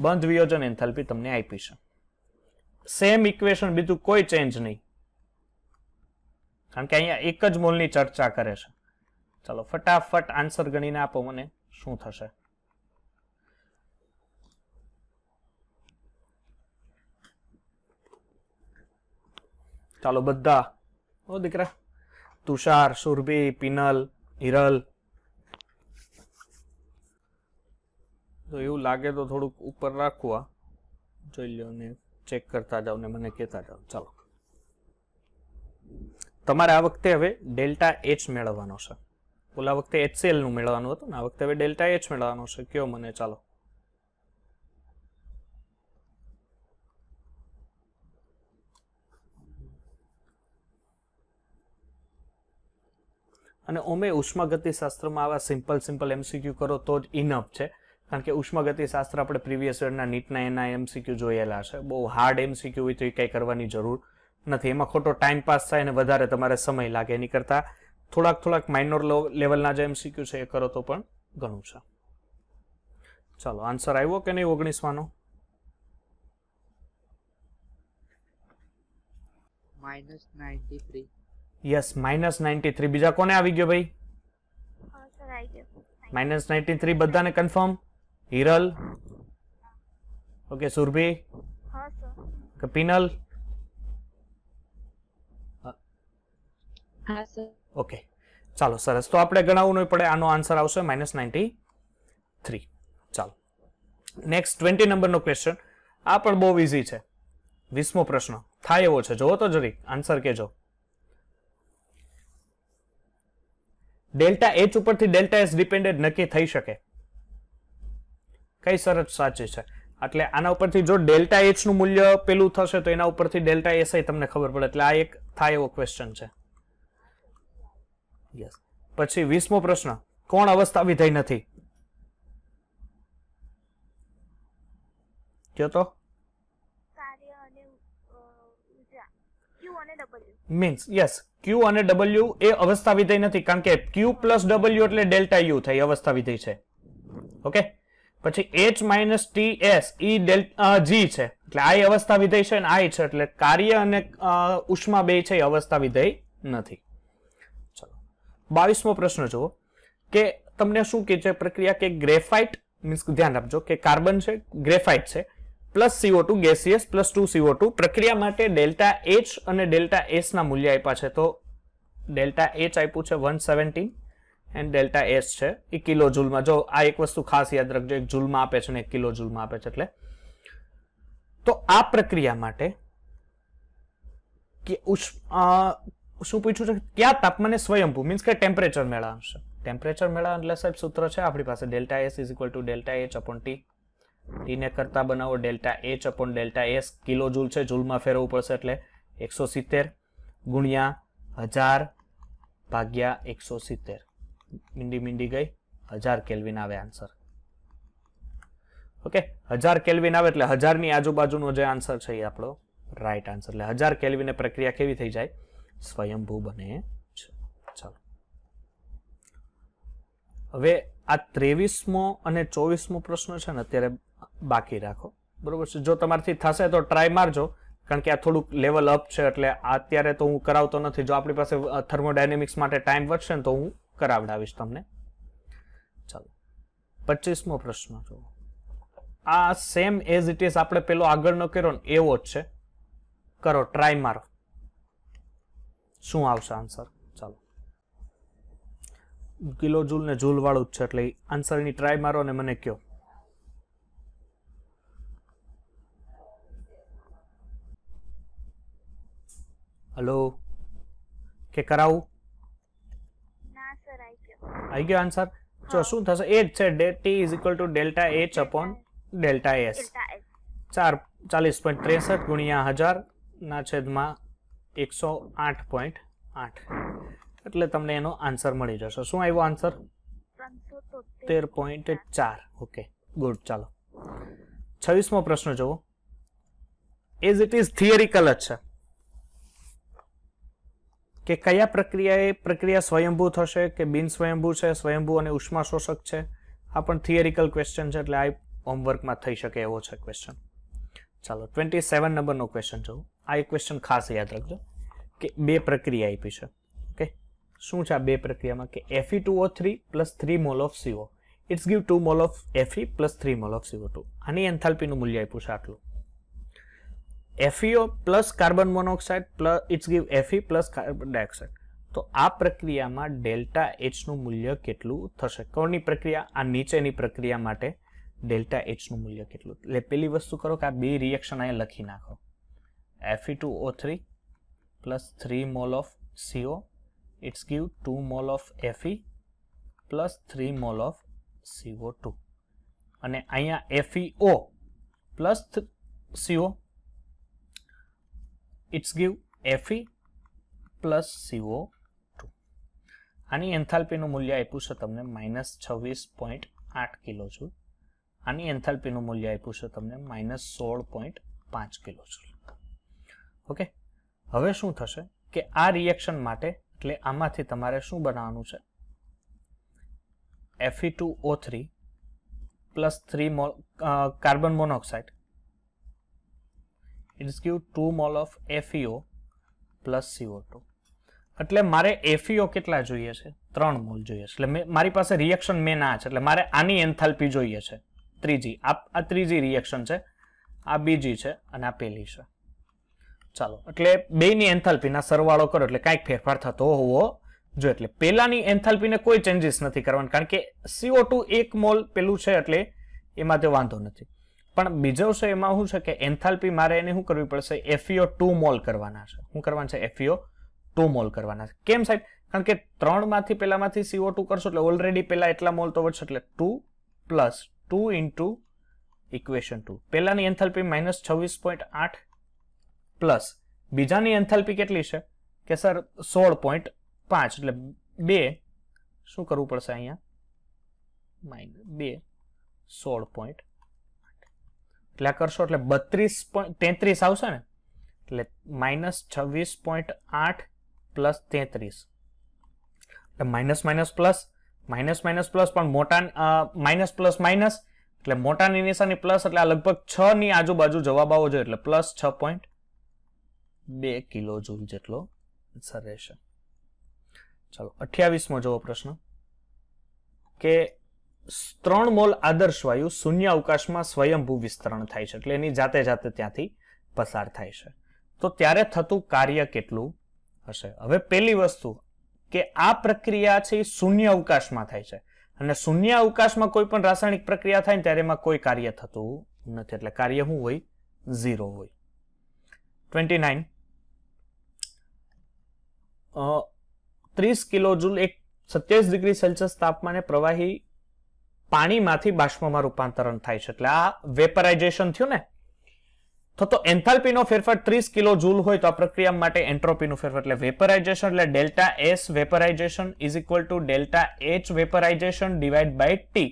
બંધ વિયોજન એન્થાલ્પી તમને આપી છે સેમ ઇક્વેશન બીજું કોઈ ચેન્જ નહીં કારણ કે અહીંયા એક જ મોલની ચર્ચા કરે છે ચાલો ફટાફટ આન્સર ગણીને આપો મને શું થશે ચાલો બધા ઓ દીકરા તુષાર સુરભી પિનલ હિરલ તો એવું લાગે તો થોડુંક ઉપર રાખવું આ જોઈ લો ને ચેક કરતા જાઓ ને મને કહેતા જાઓ ચાલો તમારે આ વખતે હવે ડેલ્ટા એચ મેળવવાનો છે ઓલા વખતે એચસીએલનું મેળવવાનું હતું ને આ વખતે હવે ડેલ્ટા એચ મેળવવાનો છે કયો મને ચાલો અને ઓમે ઉષ્માગતિશાસ્ત્રમાં આવા સિમ્પલ સિમ્પલ એમસીક્યુ કરો તો જ ઇનફ છે કારણ કે ઉષ્માગતિશાસ્ત્ર આપણે પ્રીવિયસ યરના નીટના એના એમસીક્યુ જોયેલા છે બહુ હાર્ડ એમસીક્યુ હોય તો એ કંઈ કરવાની જરૂર નથી એમાં ખોટો ટાઈમ પાસ થાય અને વધારે તમારે સમય લાગે એની કરતાં થોડાક થોડાક માઇનોર લેવલના જે એમસીક્યુ છે એ કરો તો પણ ઘણું છે ચાલો આન્સર આવ્યો કે નહીં ઓગણીસમાંનો minus ninety three yes minus ninety three બીજા કોને આવી ગયો ભાઈ માઇનસ નાઇન્ટી થ્રી બધાને કન્ફર્મ હિરલ ઓકે સુરભી કપિનલ ઓકે ચાલો સરસ તો આપણે ગણાવવું નહીં પડે આનો આન્સર આવશે માઇનસ નાઇન્ટી થ્રી ચાલો નેક્સ્ટ ટ્વેન્ટી નંબરનો ક્વેશ્ચન આ પણ બહુ ઇઝી છે વીસમો પ્રશ્ન થાય એવો છે જુઓ તો જરી આન્સર કહેજો ડેલ્ટા એચ ઉપરથી ડેલ્ટા એસ ડિપેન્ડેડ નક્કી થઈ શકે કઈ શરત સાચી છે એટલે આના ઉપરથી જો ડેલ્ટા એચનું મૂલ્ય પેલું થશે તો એના ઉપરથી ડેલ્ટા એસઆઈ તમને ખબર પડે એટલે આ એક થાય એવો ક્વેશ્ચન છે યસ પછી વીસમો પ્રશ્ન કોણ અવસ્થા વિધેય નથી કયો તો મીન્સ યસ ક્યુ અને ડબલ્યુ એ અવસ્થા વિધેય નથી કારણ કે ક્યુ પ્લસ ડબલ્યુ એટલે ડેલ્ટા યુ થઈ અવસ્થા વિધેય છે ઓકે પછી H minus T S E G છે એટલે આ અવસ્થા વિધેય છે અને આ છે એટલે કાર્ય અને ઉષ્મા બે છે અવસ્થા વિધેય નથી બાવીસમો પ્રશ્ન જુઓ કે તમને શું કે છે પ્રક્રિયા કે ગ્રેફાઇટ મીન્સ ધ્યાન આપજો કે કાર્બન છે ગ્રેફાઇટ છે plus CO two gaseous plus two CO two પ્રક્રિયા માટે ડેલ્ટા એચ અને ડેલ્ટા એસના મૂલ્ય આપ્યા છે તો ડેલ્ટા એચ આપ્યું છે one seventeen and delta S છે એ કિલો જૂલમાં જો આ એક વસ્તુ ખાસ યાદ રાખજો એક જૂલમાં આપે છે ને એક કિલો જૂલમાં આપે છે એટલે તો આ પ્રક્રિયા માટે કે શું પૂછ્યું છે ક્યાં તાપમાને સ્વયંભુ મીન્સ કે ટેમ્પરેચર મેળા મેળવશે ટેમ્પરેચર મેળા એટલે સાહેબ સૂત્ર છે આપણી પાસે delta S is equal to delta H upon T ટીને કરતા બનાવો delta H upon delta S kilo joule છે જૂલમાં ફેરવવું પડશે એટલે એકસો સિત્તેર ગુણ્યા હજાર ભાગ્યા એકસો સિત્તેર મીંડી મીંડી ગઈ હજાર કેલ્વિન આવે આન્સર ઓકે હજાર કેલ્વિન આવે એટલે હજારની આજુબાજુનો જે આન્સર છે એ આપણો રાઈટ આન્સર એટલે હજાર કેલ્વિને પ્રક્રિયા કેવી થઈ જાય સ્વયંભૂ બને છે ચાલો હવે આ ત્રેવીસમો અને ચોવીસમો પ્રશ્ન છે ને અત્યારે બાકી રાખો બરોબર છે જો તમારથી થશે તો ટ્રાય મારજો કારણ કે આ થોડુંક લેવલ અપ છે એટલે અત્યારે તો હું કરાવતો નથી જો આપણી પાસે થર્મોડાયનેમિક્સ માટે ટાઈમ વધશે ને તો હું કરાવડાવીશ તમને ચાલો પચીસમો પ્રશ્ન જો આ સેમ એઝ ઇટ ઇઝ આપણે પેલો આગળનો કર્યો ને એવો જ છે કરો ટ્રાય મારો શું આવશે આન્સર ચાલો કિલો જૂલ ને જૂલ વાળું જ છે એટલે આન્સરની ટ્રાય મારો ને મને કહો હલો કે કરાવું આવી ગયો આન્સર જો શું થશે એ જ છે ડેટ T is equal to delta H upon delta S ચાર ચાલીસ પોઈન્ટ ત્રેસઠ ગુણ્યા હજાર ના છેદમાં એકસો આઠ પોઈન્ટ આઠ એટલે તમને એનો આન્સર મળી જશે શું આવ્યો આન્સર તેર પોઈન્ટ ચાર ઓકે ગુડ ચાલો છવ્વીસમો પ્રશ્ન જુઓ એઝ ઇટ ઇઝ થિયરિકલ જ છે કે કયા પ્રક્રિયાએ પ્રક્રિયા સ્વયંભૂ થશે કે બિન સ્વયંભૂ છે સ્વયંભૂ અને ઉષ્મા શોષક છે આ પણ થિયરિકલ ક્વેશ્ચન છે એટલે આ હોમવર્કમાં થઈ શકે એવો છે ક્વેશ્ચન ચાલો ટ્વેન્ટી સેવન નંબરનો ક્વેશ્ચન જોઉં આ એક ક્વેશ્ચન ખાસ યાદ રાખજો કે બે પ્રક્રિયા આપી છે ઓકે શું છે આ બે પ્રક્રિયામાં કે Fe two O three plus three mole of CO it's give two mole of Fe plus three mole of CO two આની એન્થાલ્પીનું મૂલ્ય આપ્યું છે આટલું FeO plus carbon monoxide plus it's give Fe plus carbon dioxide તો આ પ્રક્રિયામાં delta એચનું મૂલ્ય કેટલું થશે કોની પ્રક્રિયા આ નીચેની પ્રક્રિયા માટે ડેલ્ટા એચનું મૂલ્ય કેટલું એટલે પેલી વસ્તુ કરો કે આ બે રિએક્શન અહીંયા લખી નાખો Fe2O3 plus 3 mole of CO. It's give 2 mole of Fe plus 3 mole of CO2. અને અહીંયા FeO plus CO. It's give Fe plus CO two આની એન્થાલ્પીનું મૂલ્ય આપ્યું છે તમને માઇનસ છવ્વીસ પોઈન્ટ આઠ કિલો જૂલ આની એન્થાલ્પીનું મૂલ્ય આપ્યું છે તમને માઇનસ સોળ પોઈન્ટ પાંચ કિલો જૂલ ઓકે હવે શું થશે કે આ રિએક્શન માટે એટલે આમાંથી તમારે શું બનાવવાનું છે Fe two O three plus three mole carbon monoxide it's give two mole of FeO plus CO two એટલે મારે એફીઓ e કેટલા જોઈએ છે ત્રણ મોલ જોઈએ છે એટલે મારી પાસે રિએક્શન મેં ના છે એટલે મારે આની એન્થાલ્પી જોઈએ છે ત્રીજી આ ત્રીજી રિએક્શન છે આ બીજી છે અને આ પહેલી છે ચાલો એટલે બેની એન્થાલ્પીના સરવાળો કરો એટલે કાંઈક ફેરફાર થતો હોવો જો એટલે પહેલાની એન્થાલ્પીને કોઈ ચેન્જીસ નથી કરવાનું કારણ કે સીઓ ટુ એક મોલ પેલું છે એટલે એમાં તે વાંધો નથી પણ બીજો છે એમાં શું છે કે એન્થાલ્પી મારે એને શું કરવી પડશે એફીઓ ટુ e મોલ કરવાના છે શું કરવાનું છે એફીઓ ટુ e મોલ કરવાના છે કેમ સાહેબ કારણ કે ત્રણમાંથી પહેલામાંથી સીઓ ટુ કરશો એટલે ઓલરેડી પહેલાં એટલા મોલ તો વધશે એટલે two plus two into equation two પહેલાંની એન્થાલ્પી માઇનસ છવ્વીસ પોઈન્ટ આઠ પ્લસ બીજાની એન્થાલ્પી કેટલી છે કે સર સોળ પોઈન્ટ પાંચ એટલે બે શું કરવું પડશે અહીંયા માઇન બે સોળ પોઈન્ટ એટલે આ કરશો એટલે બત્રીસ પોઈન્ટ તેત્રીસ આવશે ને એટલે માઇનસ છવ્વીસ પોઈન્ટ આઠ પ્લસ તેત્રીસ એટલે minus minus plus minus minus plus પણ મોટા માઇનસ પ્લસ માઇનસ એટલે મોટાની નિશાની પ્લસ એટલે આ લગભગ છ ની આજુબાજુ જવાબ આવવો જોઈએ એટલે પ્લસ છ પોઈન્ટ બે કિલો જૂલ જેટલો આન્સર રહેશે ચાલો અઠ્યાવીસમો જવો પ્રશ્ન કે ત્રણ મોલ આદર્શ વાયુ શૂન્ય અવકાશમાં સ્વયંભૂ વિસ્તરણ થાય છે એટલે એની જાતે જાતે ત્યાંથી પસાર થાય છે તો ત્યારે થતું કાર્ય કેટલું હશે હવે પહેલી વસ્તુ કે આ પ્રક્રિયા છે એ શૂન્ય અવકાશમાં થાય છે અને શૂન્ય અવકાશમાં કોઈ પણ રાસાયણિક પ્રક્રિયા થાય ને ત્યારે એમાં કોઈ કાર્ય થતું નથી એટલે કાર્ય શું હોય ઝીરો હોય ટ્વેન્ટી નાઇન ત્રીસ કિલો જૂલ એક સત્યાવીસ ડિગ્રી સેલ્સિયસ તાપમાને પ્રવાહી પાણીમાંથી બાષ્પમાં રૂપાંતરણ થાય છે એટલે આ વેપરાઇઝેશન થયું ને તો તો એન્થાલ્પીનો ફેરફાર ત્રીસ કિલો જૂલ હોય તો આ પ્રક્રિયા માટે એન્ટ્રોપીનો ફેરફાર એટલે વેપરાઇઝેશન એટલે delta S vaporisation is equal to delta H vaporisation divide by T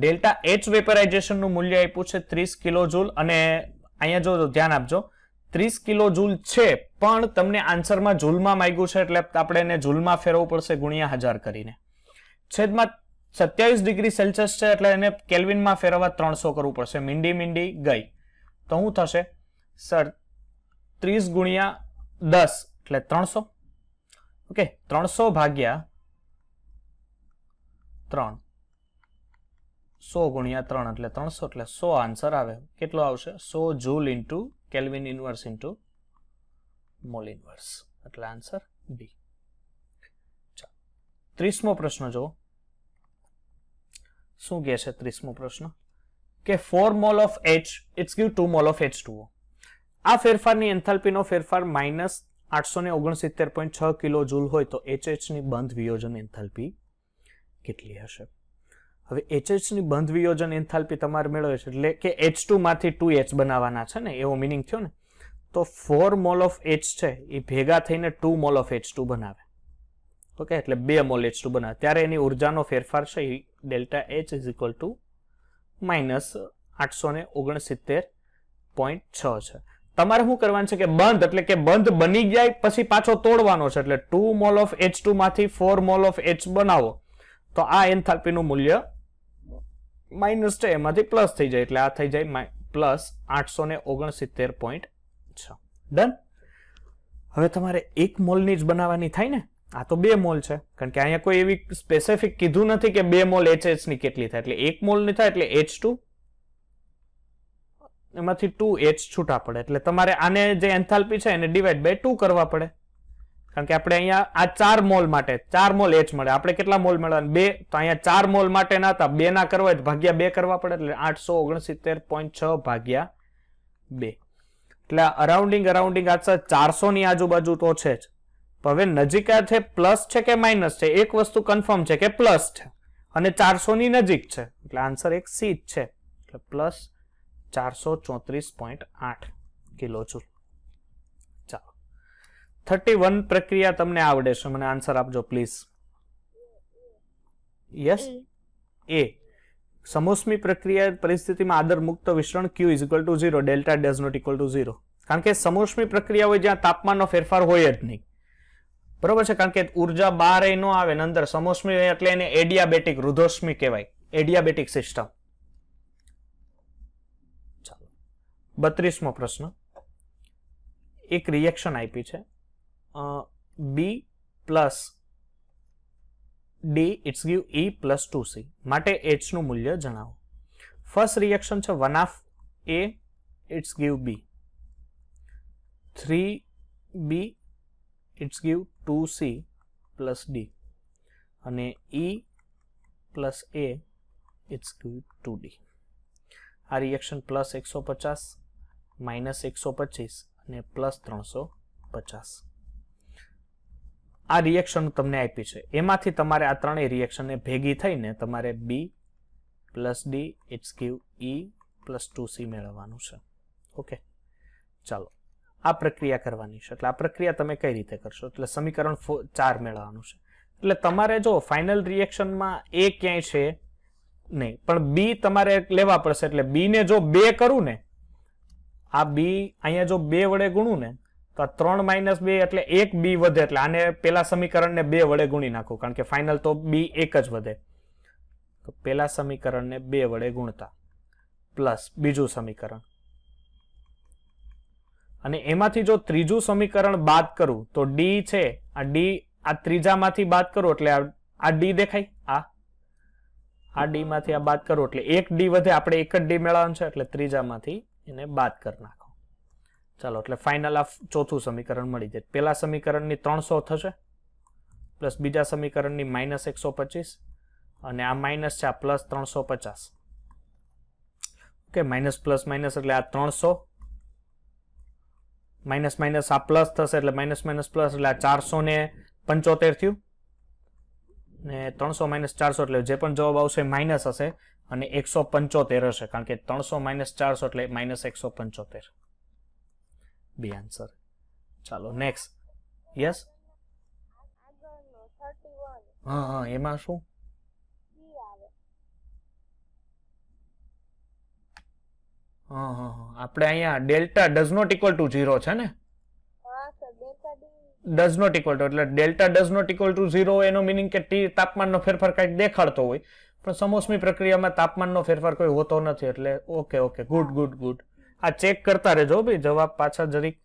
delta H વેપરાઇઝેશનનું મૂલ્ય આપ્યું છે ત્રીસ કિલો જૂલ અને અહીંયા જો ધ્યાન આપજો ત્રીસ કિલો જૂલ છે પણ તમને આન્સરમાં જુલમાં માગ્યું છે એટલે આપણે એને જુલમાં ફેરવવું પડશે ગુણ્યા હજાર કરીને છેદમાં સત્યાવીસ ડિગ્રી સેલ્સિયસ છે એટલે એને કેલ્વિનમાં ફેરવવા ત્રણસો કરવું પડશે મીંડી મીંડી ગઈ તો શું થશે સર ત્રીસ ગુણ્યા દસ એટલે ત્રણસો ઓકે ત્રણસો ભાગ્યા ત્રણ સો ગુણ્યા ત્રણ એટલે ત્રણસો એટલે સો આન્સર આવે કેટલો આવશે સો joule into kelvin inverse into mole inverse એટલે આન્સર બી ત્રીસમો પ્રશ્ન જુઓ શું કહે છે ત્રીસમો પ્રશ્ન કે four mole of H it's give two mole of H two O આ ફેરફારની એન્થાલ્પીનો ફેરફાર માઇનસ આઠસો ને ઓગણસિત્તેર પોઈન્ટ છ કિલો જૂલ હોય તો એચએચની બંધ વિયોજન એન્થાલ્પી કેટલી હશે હવે એચએચની બંધ વિયોજન એન્થાલ્પી તમારે મેળવે છે એટલે કે એચ ટુમાંથી ટુ એચ બનાવવાના છે ને એવો મિનિંગ થયો ને તો ફોર મોલ ઓફ એચ છે એ ભેગા થઈને two mole of H two બનાવે ઓકે એટલે બે મોલ એચ ટુ બનાવે ત્યારે એની ઉર્જાનો ફેરફાર છે એ delta H is equal to minus આઠસો ને ઓગણસિત્તેર પોઈન્ટ છ છે તમારે શું કરવાનું છે કે બંધ એટલે કે બંધ બની જાય પછી પાછો તોડવાનો છે એટલે two mole of H two માંથી ફોર મોલ ઓફ એચ બનાવો તો આ એન્થાલ્પીનું મૂલ્ય માઇનસ છે એમાંથી પ્લસ થઈ જાય એટલે આ થઈ જાય પ્લસ આઠસો ને ઓગણસિત્તેર પોઈન્ટ છે ડન હવે તમારે એક મોલની જ બનાવવાની થાય ને આ તો બે મોલ છે કારણ કે અહીંયા કોઈ એવી સ્પેસિફિક કીધું નથી કે બે મોલ એચ ની કેટલી થાય એટલે એક મોલ મોલની થાય એટલે એચ ટુ એમાંથી ટુ એચ છૂટા પડે એટલે તમારે આને જે એન્થાલ્પી છે એને ડિવાઈડ બાય ટુ કરવા પડે કારણ કે આપણે અહીંયા આ ચાર મોલ માટે ચાર મોલ એચ મળે આપણે કેટલા મોલ મળ્યા બે તો અહીંયા ચાર મોલ માટે ના હતા બે ના કરવા ભાગ્યા બે કરવા પડે એટલે આઠસો ઓગણસિત્તેર પોઈન્ટ છ ભાગ્યા બે એટલે અરાઉન્ડિંગ અરાઉન્ડિંગ આશા ચારસોની આજુબાજુ તો છે જ હવે નજીક છે પ્લસ છે કે માઇનસ છે એક વસ્તુ કન્ફર્મ છે કે પ્લસ છે અને ચારસોની નજીક છે એટલે આન્સર એક સી જ છે એટલે પ્લસ ચારસો ચોત્રીસ પોઈન્ટ આઠ કિલો ચૂલ ચાલો થર્ટી વન પ્રક્રિયા તમને આવડે છે મને આન્સર આપજો પ્લીઝ યસ એ સમોષ્મી પ્રક્રિયા પરિસ્થિતિમાં આદર મુક્ત મિશ્રણ Q is equal to zero delta does not equal to zero કારણ કે સમોસમી પ્રક્રિયા હોય જ્યાં તાપમાનનો ફેરફાર હોય જ નહીં બરોબર છે કારણ કે ઉર્જા બહાર એ ન આવે ને અંદર સમોષ્મી એટલે એને એડિયાબેટિક રુધોષ્મી કહેવાય એડિયાબેટિક સિસ્ટમ ચાલો બત્રીસમો પ્રશ્ન એક રિએક્શન આપી છે B plus D it's give E plus two C માટે એચનું મૂલ્ય જણાવો ફર્સ્ટ રિએક્શન છે one half A it's give B three B it's give two C plus D અને E plus A it's give two D આ reaction plus એકસો પચાસ minus એકસો પચીસ અને પ્લસ ત્રણસો પચાસ આ રિએક્શન તમને આપી છે એમાંથી તમારે આ ત્રણેય રિએક્શનને ભેગી થઈને તમારે B plus D it's Q E plus two C મેળવવાનું છે ઓકે ચાલો આ પ્રક્રિયા કરવાની છે એટલે આ પ્રક્રિયા તમે કઈ રીતે કરશો એટલે સમીકરણ ચાર મેળવવાનું છે એટલે તમારે જો ફાઇનલ રિએક્શનમાં એ ક્યાંય છે નહીં પણ બી તમારે લેવા પડશે એટલે બીને જો બે કરું ને આ બી અહીંયા જો બે વડે ગુણું ને તો આ ત્રણ માઇનસ બે એટલે એક બી વધે એટલે આને પેલા સમીકરણને બે વડે ગુણી નાખો કારણ કે ફાઇનલ તો બી એક જ વધે તો પેલા સમીકરણને બે વડે ગુણતા પ્લસ બીજું સમીકરણ અને એમાંથી જો ત્રીજું સમીકરણ બાદ કરું તો ડી છે આ ડી આ ત્રીજામાંથી બાદ કરું એટલે આ ડી દેખાય આ આ ડીમાંથી આ બાદ કરું એટલે એક ડી વધે આપણે એક જ ડી મેળવવાનું છે એટલે ત્રીજામાંથી એને બાદ કરી ચાલો એટલે ફાઇનલ આ ચોથું સમીકરણ મળી જાય પહેલા સમીકરણની ત્રણસો થશે પ્લસ બીજા સમીકરણની માઇનસ એકસો પચીસ અને આ માઇનસ છે આ પ્લસ ત્રણસો પચાસ ઓકે માઇનસ પ્લસ માઇનસ એટલે આ ત્રણસો માઇનસ માઇનસ આ પ્લસ થશે એટલે માઇનસ માઇનસ પ્લસ એટલે આ ચારસો ને પંચોતેર થયું ને ત્રણસો માઇનસ ચારસો એટલે જે પણ જવાબ આવશે માઇનસ હશે અને એકસો પંચોતેર હશે કારણ કે ત્રણસો માઇનસ ચારસો એટલે માઇનસ એકસો પંચોતેર બી આન્સર ચાલો નેક્સ્ટ યસ હા હા એમાં શું હા હા આપણે અહીંયા delta does not equal to zero છે ને ડઝ નોટ ઇક્વલ ટુ એટલે delta does not equal to zero એનો મિનિંગ કે ટી તાપમાનનો ફેરફાર કાંઈક દેખાડતો હોય પણ સમોસમી પ્રક્રિયામાં તાપમાનનો ફેરફાર કોઈ હોતો નથી એટલે okay okay good good good આ ચેક કરતા રહેજો ભાઈ જવાબ પાછા જરીક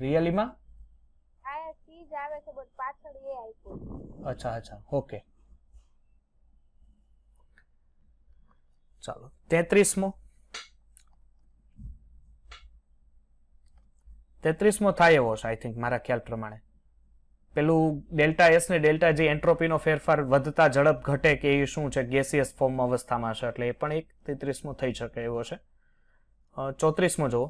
રિયલીમાં uh, અચ્છા અચ્છા ઓકે ચાલો તેત્રીસમો તેત્રીસમો થાય એવો છે આઈ થિંક મારા ખ્યાલ પ્રમાણે પેલું ડેલ્ટા એસ ને ડેલ્ટા જે એન્ટ્રોપીનો ફેરફાર વધતા ઝડપ ઘટે કે એ શું છે ગેસિયસ ફોર્મ અવસ્થામાં છે એટલે એ પણ એક તેત્રીસમો થઈ શકે એવો છે ચોત્રીસમો જુઓ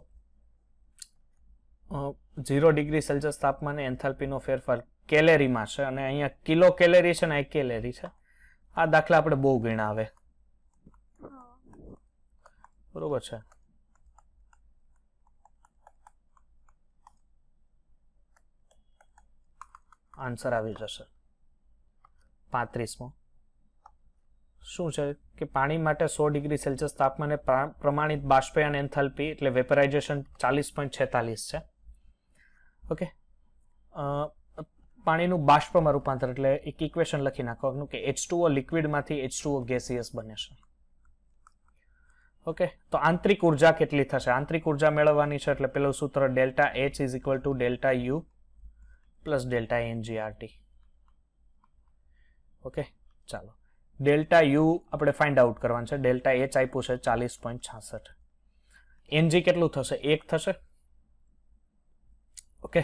ઝીરો ડિગ્રી સેલ્સિયસ તાપમાને એન્થાલ્પીનો ફેરફાર કેલેરીમાં છે અને અહીંયા કિલો કેલેરી છે ને એ કેલેરી છે આ દાખલા આપણે બહુ ગણાવે બરોબર છે આન્સર આવી જશે પાંત્રીસમો શું છે કે પાણી માટે સો ડિગ્રી સેલ્સિયસ તાપમાને પ્રમાણિત બાષ્પયન એન્થાલ્પી એટલે વેપરાઇઝેશન ચાલીસ પોઈન્ટ છેતાલીસ છે ઓકે પાણીનું બાષ્પમાં રૂપાંતર એટલે એક ઇક્વેશન લખી નાખવાનું કે એચ ટુઓ લિક્વિડમાંથી એચ ટુઓ ગેસિયસ બને છે ઓકે તો આંતરિક ઉર્જા કેટલી થશે આંતરિક ઉર્જા મેળવવાની છે એટલે પેલું સૂત્ર delta H is equal to delta U plus delta NGRT okay ચાલો ડેલ્ટા યુ આપણે ફાઇન્ડ આઉટ કરવાનું છે ડેલ્ટા એચ આપ્યું છે ચાલીસ પોઈન્ટ છાસઠ એનજી કેટલું થશે એક થશે ઓકે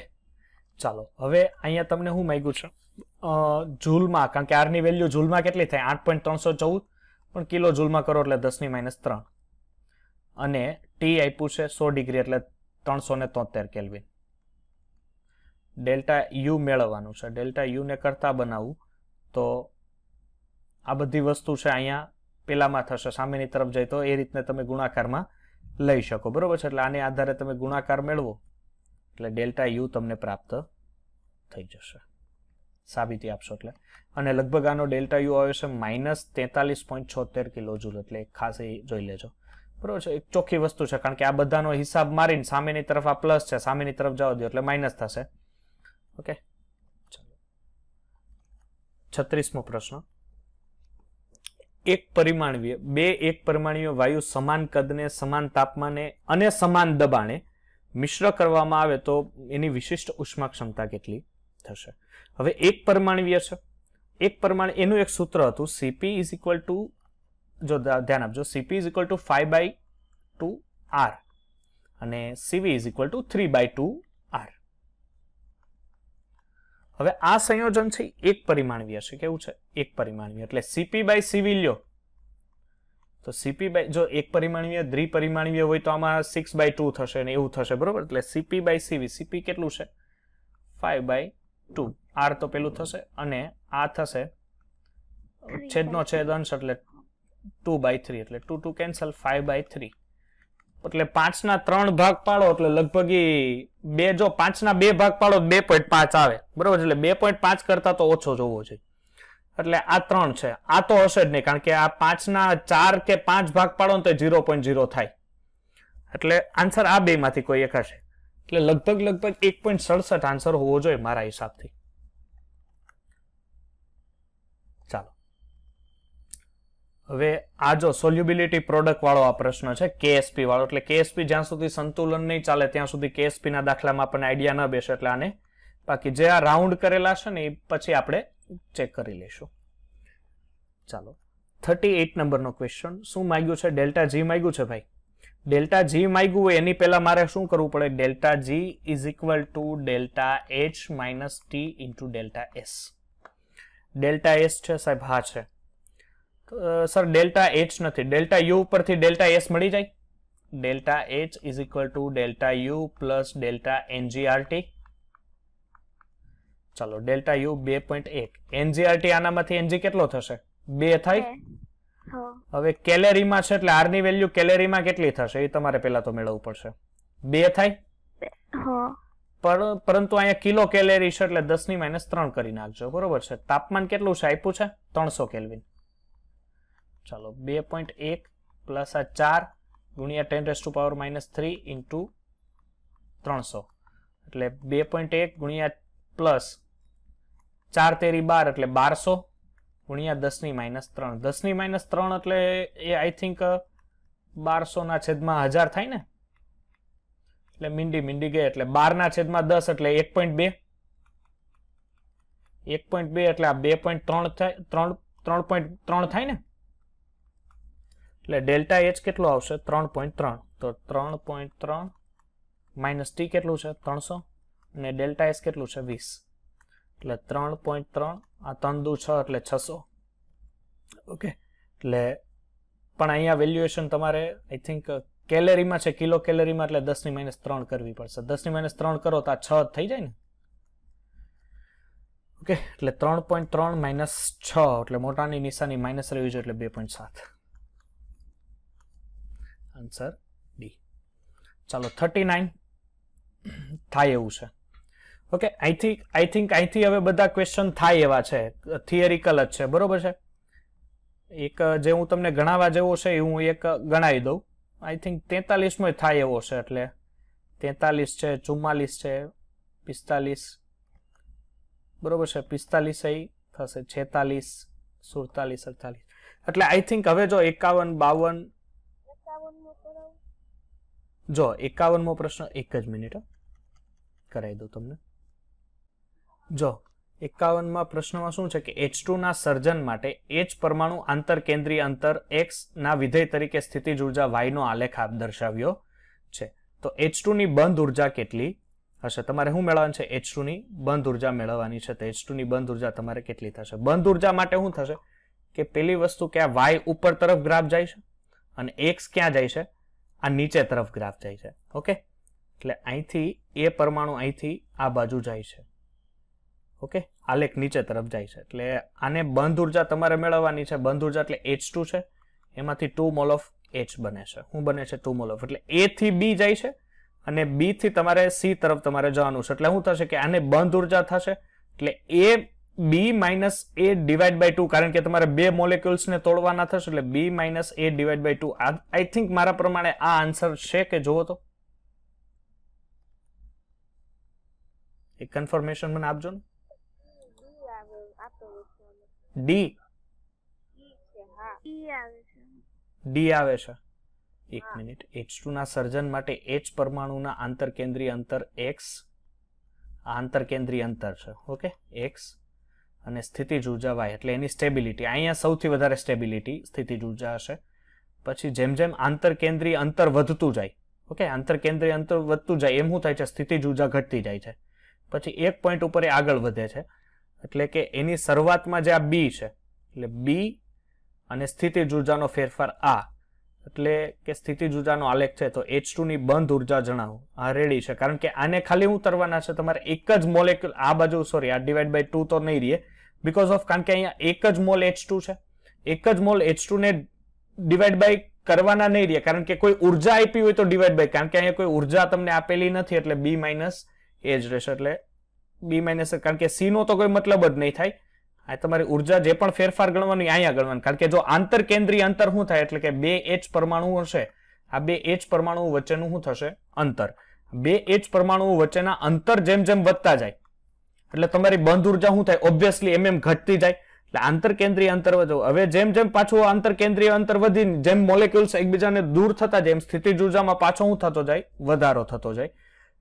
ચાલો હવે અહીંયા તમને હું માગ્યું છું જૂલમાં કારણ કે આરની વેલ્યુ જૂલમાં કેટલી થાય આઠ પોઈન્ટ ત્રણસો ચૌદ પણ કિલો જૂલમાં કરો એટલે દસની માઇનસ ત્રણ અને ટી આપ્યું છે સો ડિગ્રી એટલે ત્રણસો ને તોતેર કેલ્વિન ડેલ્ટા યુ મેળવવાનું છે ડેલ્ટા યુને કરતાં બનાવવું તો આ બધી વસ્તુ છે અહીંયા પેલામાં થશે સામેની તરફ જાય તો એ રીતને તમે ગુણાકારમાં લઈ શકો બરાબર છે એટલે આને આધારે તમે ગુણાકાર મેળવો એટલે ડેલ્ટા યુ તમને પ્રાપ્ત થઈ જશે સાબિતી આપશો એટલે અને લગભગ આનો ડેલ્ટા યુ આવ્યો છે માઇનસ તેતાલીસ પોઈન્ટ છોતેર કિલો જુલ એટલે ખાસ એ જોઈ લેજો બરાબર છે એક ચોખ્ખી વસ્તુ છે કારણ કે આ બધાનો હિસાબ મારીને સામેની તરફ આ પ્લસ છે સામેની તરફ જવા દો એટલે માઇનસ થશે ઓકે ચાલો છત્રીસમો પ્રશ્ન એક પરિમાણવીય બે એક પરિમાણીય વાયુ સમાન કદને સમાન તાપમાને અને સમાન દબાણે મિશ્ર કરવામાં આવે તો એની વિશિષ્ટ ઉષ્મા ક્ષમતા કેટલી થશે હવે એક પરમાણવીય છે એક પરમાણુ એનું એક સૂત્ર હતું સીપી ઇઝ ઇક્વલ ટુ જો ધ્યાન આપજો CP is equal to five by two R અને CV is equal to three by two હવે આ સંયોજન છે એક પરિમાણવીય છે કેવું છે એક પરિમાણવીય એટલે સીપી બાય સીવી લ્યો તો સીપી બાય જો એક પરિમાણવીય દ્વિપરિમાણવીય હોય તો આમાં સિક્સ બાય ટુ થશે અને એવું થશે બરોબર એટલે સીપી બાય સીવી સીપી કેટલું છે ફાઈવ બાય ટુ આર તો પેલું થશે અને આ થશે છેદનો છેદ અંશ એટલે ટુ બાય થ્રી એટલે two two cancel five by three એટલે પાંચના ત્રણ ભાગ પાડો એટલે લગભગ બે જો પાંચના બે ભાગ પાડો બે પોઈન્ટ પાંચ આવે બરોબર એટલે બે પોઈન્ટ પાંચ કરતાં તો ઓછો જોવો જોઈએ એટલે આ ત્રણ છે આ તો હશે જ નહીં કારણ કે આ પાંચના ચાર કે પાંચ ભાગ પાડો ને તો ઝીરો પોઈન્ટ ઝીરો થાય એટલે આન્સર આ બેમાંથી કોઈ એક હશે એટલે લગભગ લગભગ એક પોઈન્ટ સડસઠ આન્સર હોવો જોઈએ મારા હિસાબથી હવે આ જો સોલ્યુબિલિટી પ્રોડક્ટ વાળો આ પ્રશ્ન છે કેએસપી વાળો એટલે કેએસપી જ્યાં સુધી સંતુલન નહીં ચાલે ત્યાં સુધી કેએસપીના દાખલામાં આપણને આઈડિયા ન બેસે એટલે આને બાકી જે આ રાઉન્ડ કરેલા છે ને એ પછી આપણે ચેક કરી લઈશું ચાલો થર્ટી એઇટ નંબરનો ક્વેશ્ચન શું માગ્યું છે ડેલ્ટા જી માગ્યું છે ભાઈ ડેલ્ટા જી માગ્યું હોય એની પહેલાં મારે શું કરવું પડે delta G is equal to delta H minus T into delta S delta S છે સાહેબ હા છે સર ડેલ્ટા એચ નથી ડેલ્ટા યુ ઉપરથી ડેલ્ટા એસ મળી જાય delta H is equal to delta U plus delta NGRT ચાલો delta U બે પોઈન્ટ એક એનજીઆરટી આનામાંથી એનજી કેટલો થશે બે થાય હવે કેલેરીમાં છે એટલે આર ની વેલ્યુ કેલેરીમાં કેટલી થશે એ તમારે પેલા તો મેળવવું પડશે બે થાય પરંતુ અહીંયા કિલો કેલેરી છે એટલે દસ ની માઇનસ ત્રણ કરી નાખજો બરોબર છે તાપમાન કેટલું છે આપ્યું છે ત્રણસો કેલ્વિન चलो 2.1 + 4 * 10 रे टू पावर -3 * 300 એટલે 2.1 *+ 4 * 3 = 12 એટલે 1200 * 10^-3 10^-3 એટલે એ આઈ થિંક 1200 ના છેદમાં 1000 થાય ને એટલે મિંડી મિંડીગે એટલે 12 ના છેદમાં 10 એટલે 1.2 1.2 એટલે આ 2.3 થાય 3 3.3 થાય ને એટલે ડેલ્ટા એચ કેટલો આવશે ત્રણ પોઈન્ટ ત્રણ તો ત્રણ પોઈન્ટ ત્રણ માઇનસ ટી કેટલું છે ત્રણસો અને ડેલ્ટા એચ કેટલું છે વીસ એટલે ત્રણ પોઈન્ટ ત્રણ આ ત્રણ દુ છ એટલે છસો ઓકે એટલે પણ અહીંયા વેલ્યુએશન તમારે આઈ થિંક કેલેરીમાં છે કિલો કેલેરીમાં એટલે દસની માઇનસ ત્રણ કરવી પડશે દસની માઇનસ ત્રણ કરો તો આ છ થઈ જાય ને ઓકે એટલે ત્રણ પોઈન્ટ ત્રણ માઇનસ છ એટલે મોટાની નિશાની માઇનસ રહેવી જોઈએ એટલે બે પોઈન્ટ સાત આન્સર ડી ચાલો થર્ટી નાઇન થાય એવું છે okay I think I think અહીંથી હવે બધા ક્વેશ્ચન થાય એવા છે થિયરિકલ જ છે બરોબર છે એક જે હું તમને ગણાવવા જેવો છે એ હું એક ગણાવી દઉં આઈ થિંક તેતાલીસમો થાય એવો છે એટલે તેતાલીસ છે ચુમ્માલીસ છે પિસ્તાલીસ બરોબર છે પિસ્તાલીસ એ થશે છેતાલીસ સુડતાલીસ અડતાલીસ એટલે આઈ થિંક હવે જો એકાવન બાવન જો એકાવનમો પ્રશ્ન એક જ મિનિટ કરાવી દઉં તમને જો એકાવનમાં પ્રશ્નમાં શું છે કે એચ ટુના સર્જન માટે એચ પરમાણુ આંતર કેન્દ્રીય અંતર એક્સના વિધેય તરીકે સ્થિતિજ ઉર્જા વાયનો આલેખ દર્શાવ્યો છે તો એચ ટુની બંધ ઉર્જા કેટલી હશે તમારે શું મેળવવાની છે એચ ટુની બંધ ઉર્જા મેળવવાની છે તો એચ ટુની બંધ ઉર્જા તમારે કેટલી થશે બંધ ઉર્જા માટે શું થશે કે પેલી વસ્તુ ક્યાં વાય ઉપર તરફ ગ્રાફ જાય છે અને એક્સ ક્યાં જાય છે આ નીચે તરફ ગ્રાફ જાય છે ઓકે એટલે અહીંથી એ પરમાણુ અહીંથી આ બાજુ જાય છે ઓકે આલેખ નીચે તરફ જાય છે એટલે આને બંધ ઉર્જા તમારે મેળવવાની છે બંધ ઉર્જા એટલે એચ ટુ છે એમાંથી ટુ મોલ ઓફ એચ બને છે શું બને છે ટુ મોલ ઓફ એટલે એ થી બી જાય છે અને બી થી તમારે સી તરફ તમારે જવાનું છે એટલે શું થશે કે આને બંધ ઉર્જા થશે એટલે એ B minus A divide by two કારણ કે તમારે બે મોલેક્યુલ્સને તોડવાના થશે એટલે B minus A divide by two I think મારા પ્રમાણે આ આન્સર છે કે જુઓ તો એ કન્ફર્મેશન મને આપજો ને ડી ડી આવે છે એક મિનિટ એચ ટુ ના સર્જન માટે એચ પરમાણુના આંતર કેન્દ્રીય અંતર એક્સ આંતર કેન્દ્રીય અંતર છે ઓકે એક્સ અને સ્થિતિજ ઉર્જા વાય એટલે એની સ્ટેબિલિટી અહીંયા સૌથી વધારે સ્ટેબિલિટી સ્થિતિજ ઉર્જા હશે પછી જેમ જેમ આંતરકેન્દ્રીય અંતર વધતું જાય ઓકે આંતરકેન્દ્રીય અંતર વધતું જાય એમ શું થાય છે સ્થિતિજ ઉર્જા ઘટતી જાય છે પછી એક પોઈન્ટ ઉપર એ આગળ વધે છે એટલે કે એની શરૂઆતમાં જે આ બી છે એટલે બી અને સ્થિતિજ ઉર્જાનો ફેરફાર આ એટલે કે સ્થિતિજ ઉર્જાનો આલેખ છે તો એચ ની બંધ ઉર્જા જણાવું આ રેડી છે કારણ કે આને ખાલી હું કરવાના છે તમારે એક જ મોલેક્યુલ આ બાજુ સોરી આ ડિવાઈડ બાય ટુ તો નહીં રહીએ બીકોઝ ઓફ કારણ કે અહીંયા એક જ મોલ એચ છે એક જ મોલ એચ ને ડિવાઈડ બાય કરવાના નહીં રહ્યા કારણ કે કોઈ ઉર્જા આપી હોય તો ડિવાઈડ બાય કારણ કે અહીંયા કોઈ ઉર્જા તમને આપેલી નથી એટલે બી માઇનસ એ જ રહેશે એટલે બી માઇનસ કારણ કે સી નો તો કોઈ મતલબ જ નહીં થાય આ તમારી ઉર્જા જે પણ ફેરફાર ગણવાની અહીંયા ગણવાનું કારણ કે જો આંતર કેન્દ્રીય અંતર શું થાય એટલે કે બે એચ પરમાણુ હશે આ બે એચ પરમાણુ વચ્ચેનું શું થશે અંતર બે એચ પરમાણુ વચ્ચેના અંતર જેમ જેમ વધતા જાય એટલે તમારી બંધ ઉર્જા શું થાય ઓબ્વિયસલી એમ એમ ઘટતી જાય એટલે આંતરકેન્દ્રીય અંતર વધવું હવે જેમ જેમ પાછું આંતરકેન્દ્રીય અંતર વધી જેમ મોલેક્યુલ્સ એકબીજાને દૂર થતા જેમ સ્થિતિ ઉર્જામાં પાછો શું થતો જાય વધારો થતો જાય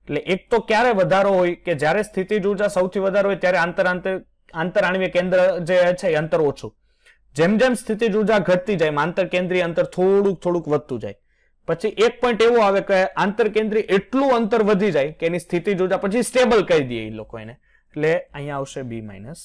એટલે એક તો ક્યારે વધારો હોય કે જ્યારે સ્થિતિ ઉર્જા સૌથી વધારે હોય ત્યારે આંતર આંતર આંતરાણવીય કેન્દ્ર જે છે એ અંતર ઓછું જેમ જેમ સ્થિતિ ઉર્જા ઘટતી જાય આંતરકેન્દ્રીય અંતર થોડુંક થોડુંક વધતું જાય પછી એક પોઈન્ટ એવો આવે કે આંતરકેન્દ્રીય એટલું અંતર વધી જાય કે એની સ્થિતિજ ઉર્જા પછી સ્ટેબલ કરી દે એ લોકો એને એટલે અહીંયા આવશે બી માઇનસ